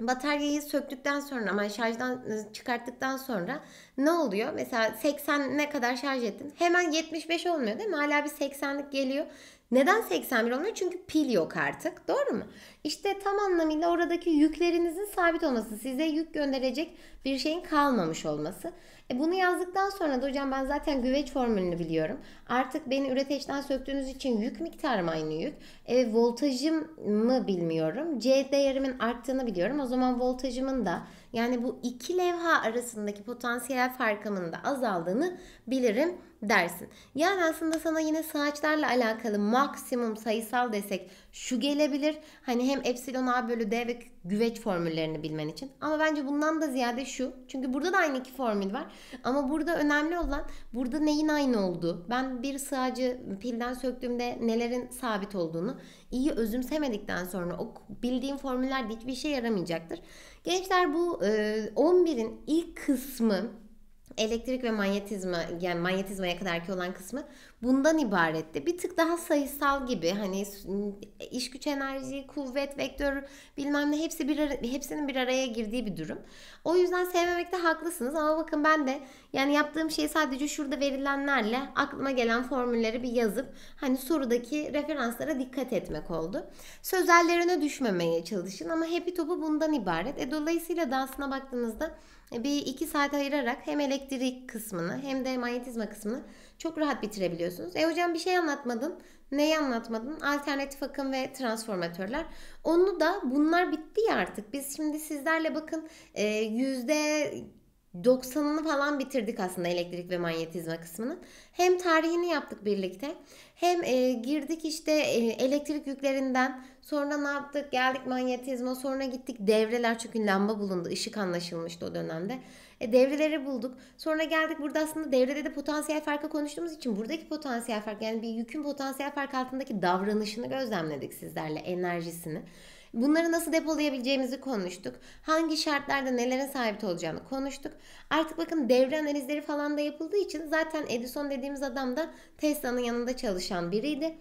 Bataryayı söktükten sonra ama şarjdan e, çıkarttıktan sonra ne oluyor? Mesela 80 ne kadar şarj ettin? Hemen 75 olmuyor değil mi? Hala bir 80'lik geliyor. Neden 81 olmuyor? Çünkü pil yok artık. Doğru mu? İşte tam anlamıyla oradaki yüklerinizin sabit olması, size yük gönderecek bir şeyin kalmamış olması. E bunu yazdıktan sonra da hocam ben zaten güveç formülünü biliyorum. Artık beni üreteçten söktüğünüz için yük miktarım aynı yük. E, voltajım mı bilmiyorum. C değerimin arttığını biliyorum. O zaman voltajımın da yani bu iki levha arasındaki potansiyel farkımın da azaldığını bilirim dersin. Yani aslında sana yine sığaçlarla alakalı maksimum sayısal desek şu gelebilir. Hani hem epsilon a bölü d ve güveç formüllerini bilmen için. Ama bence bundan da ziyade şu. Çünkü burada da aynı iki formül var. Ama burada önemli olan burada neyin aynı olduğu. Ben bir sığacı pilden söktüğümde nelerin sabit olduğunu iyi özümsemedikten sonra o bildiğim formüller de hiçbir şey yaramayacaktır. Gençler bu 11'in e, ilk kısmı elektrik ve manyetizma yani manyetizmaya kadar ki olan kısmı bundan ibaretti. Bir tık daha sayısal gibi hani iş güç enerji, kuvvet, vektör bilmem ne hepsi bir ara, hepsinin bir araya girdiği bir durum. O yüzden sevmemekte haklısınız ama bakın ben de yani yaptığım şey sadece şurada verilenlerle aklıma gelen formülleri bir yazıp hani sorudaki referanslara dikkat etmek oldu. Sözellerine düşmemeye çalışın ama happy topu bundan ibaret. E, dolayısıyla da aslına baktığınızda e, bir iki saat ayırarak hem elektrik kısmını hem de manyetizma kısmını çok rahat bitirebiliyorsunuz. E hocam bir şey anlatmadın. Neyi anlatmadın? Alternatif akım ve transformatörler. Onu da bunlar bitti ya artık. Biz şimdi sizlerle bakın e, yüzde 90'ını falan bitirdik aslında elektrik ve manyetizma kısmının. Hem tarihini yaptık birlikte hem e, girdik işte e, elektrik yüklerinden sonra ne yaptık geldik manyetizma sonra gittik devreler çünkü lamba bulundu ışık anlaşılmıştı o dönemde. E, devreleri bulduk. Sonra geldik burada aslında devrede de potansiyel farkı konuştuğumuz için buradaki potansiyel fark yani bir yükün potansiyel fark altındaki davranışını gözlemledik sizlerle enerjisini. Bunları nasıl depolayabileceğimizi konuştuk. Hangi şartlarda nelerin sahip olacağını konuştuk. Artık bakın devre analizleri falan da yapıldığı için zaten Edison dediğimiz adam da Tesla'nın yanında çalışan biriydi.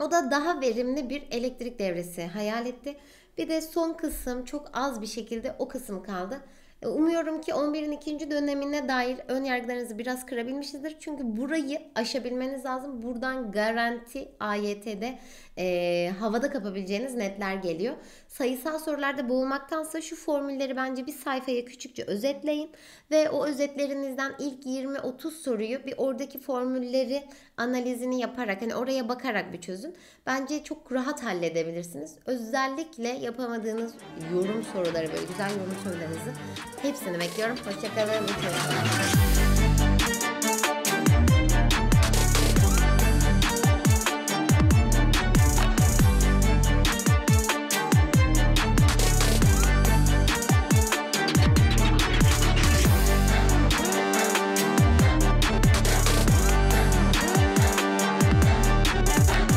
O da daha verimli bir elektrik devresi hayal etti. Bir de son kısım çok az bir şekilde o kısım kaldı. Umuyorum ki 11'in ikinci dönemine dair ön yargılarınızı biraz kırabilmişizdir. Çünkü burayı aşabilmeniz lazım. Buradan garanti AYT'de e, havada kapabileceğiniz netler geliyor. Sayısal sorularda boğulmaktansa şu formülleri bence bir sayfaya küçükçe özetleyin ve o özetlerinizden ilk 20-30 soruyu bir oradaki formülleri analizini yaparak hani oraya bakarak bir çözün. Bence çok rahat halledebilirsiniz. Özellikle yapamadığınız yorum soruları böyle güzel yorum sorularınızı hepsini bekliyorum. Hoşçakalın. Hoşçakalın.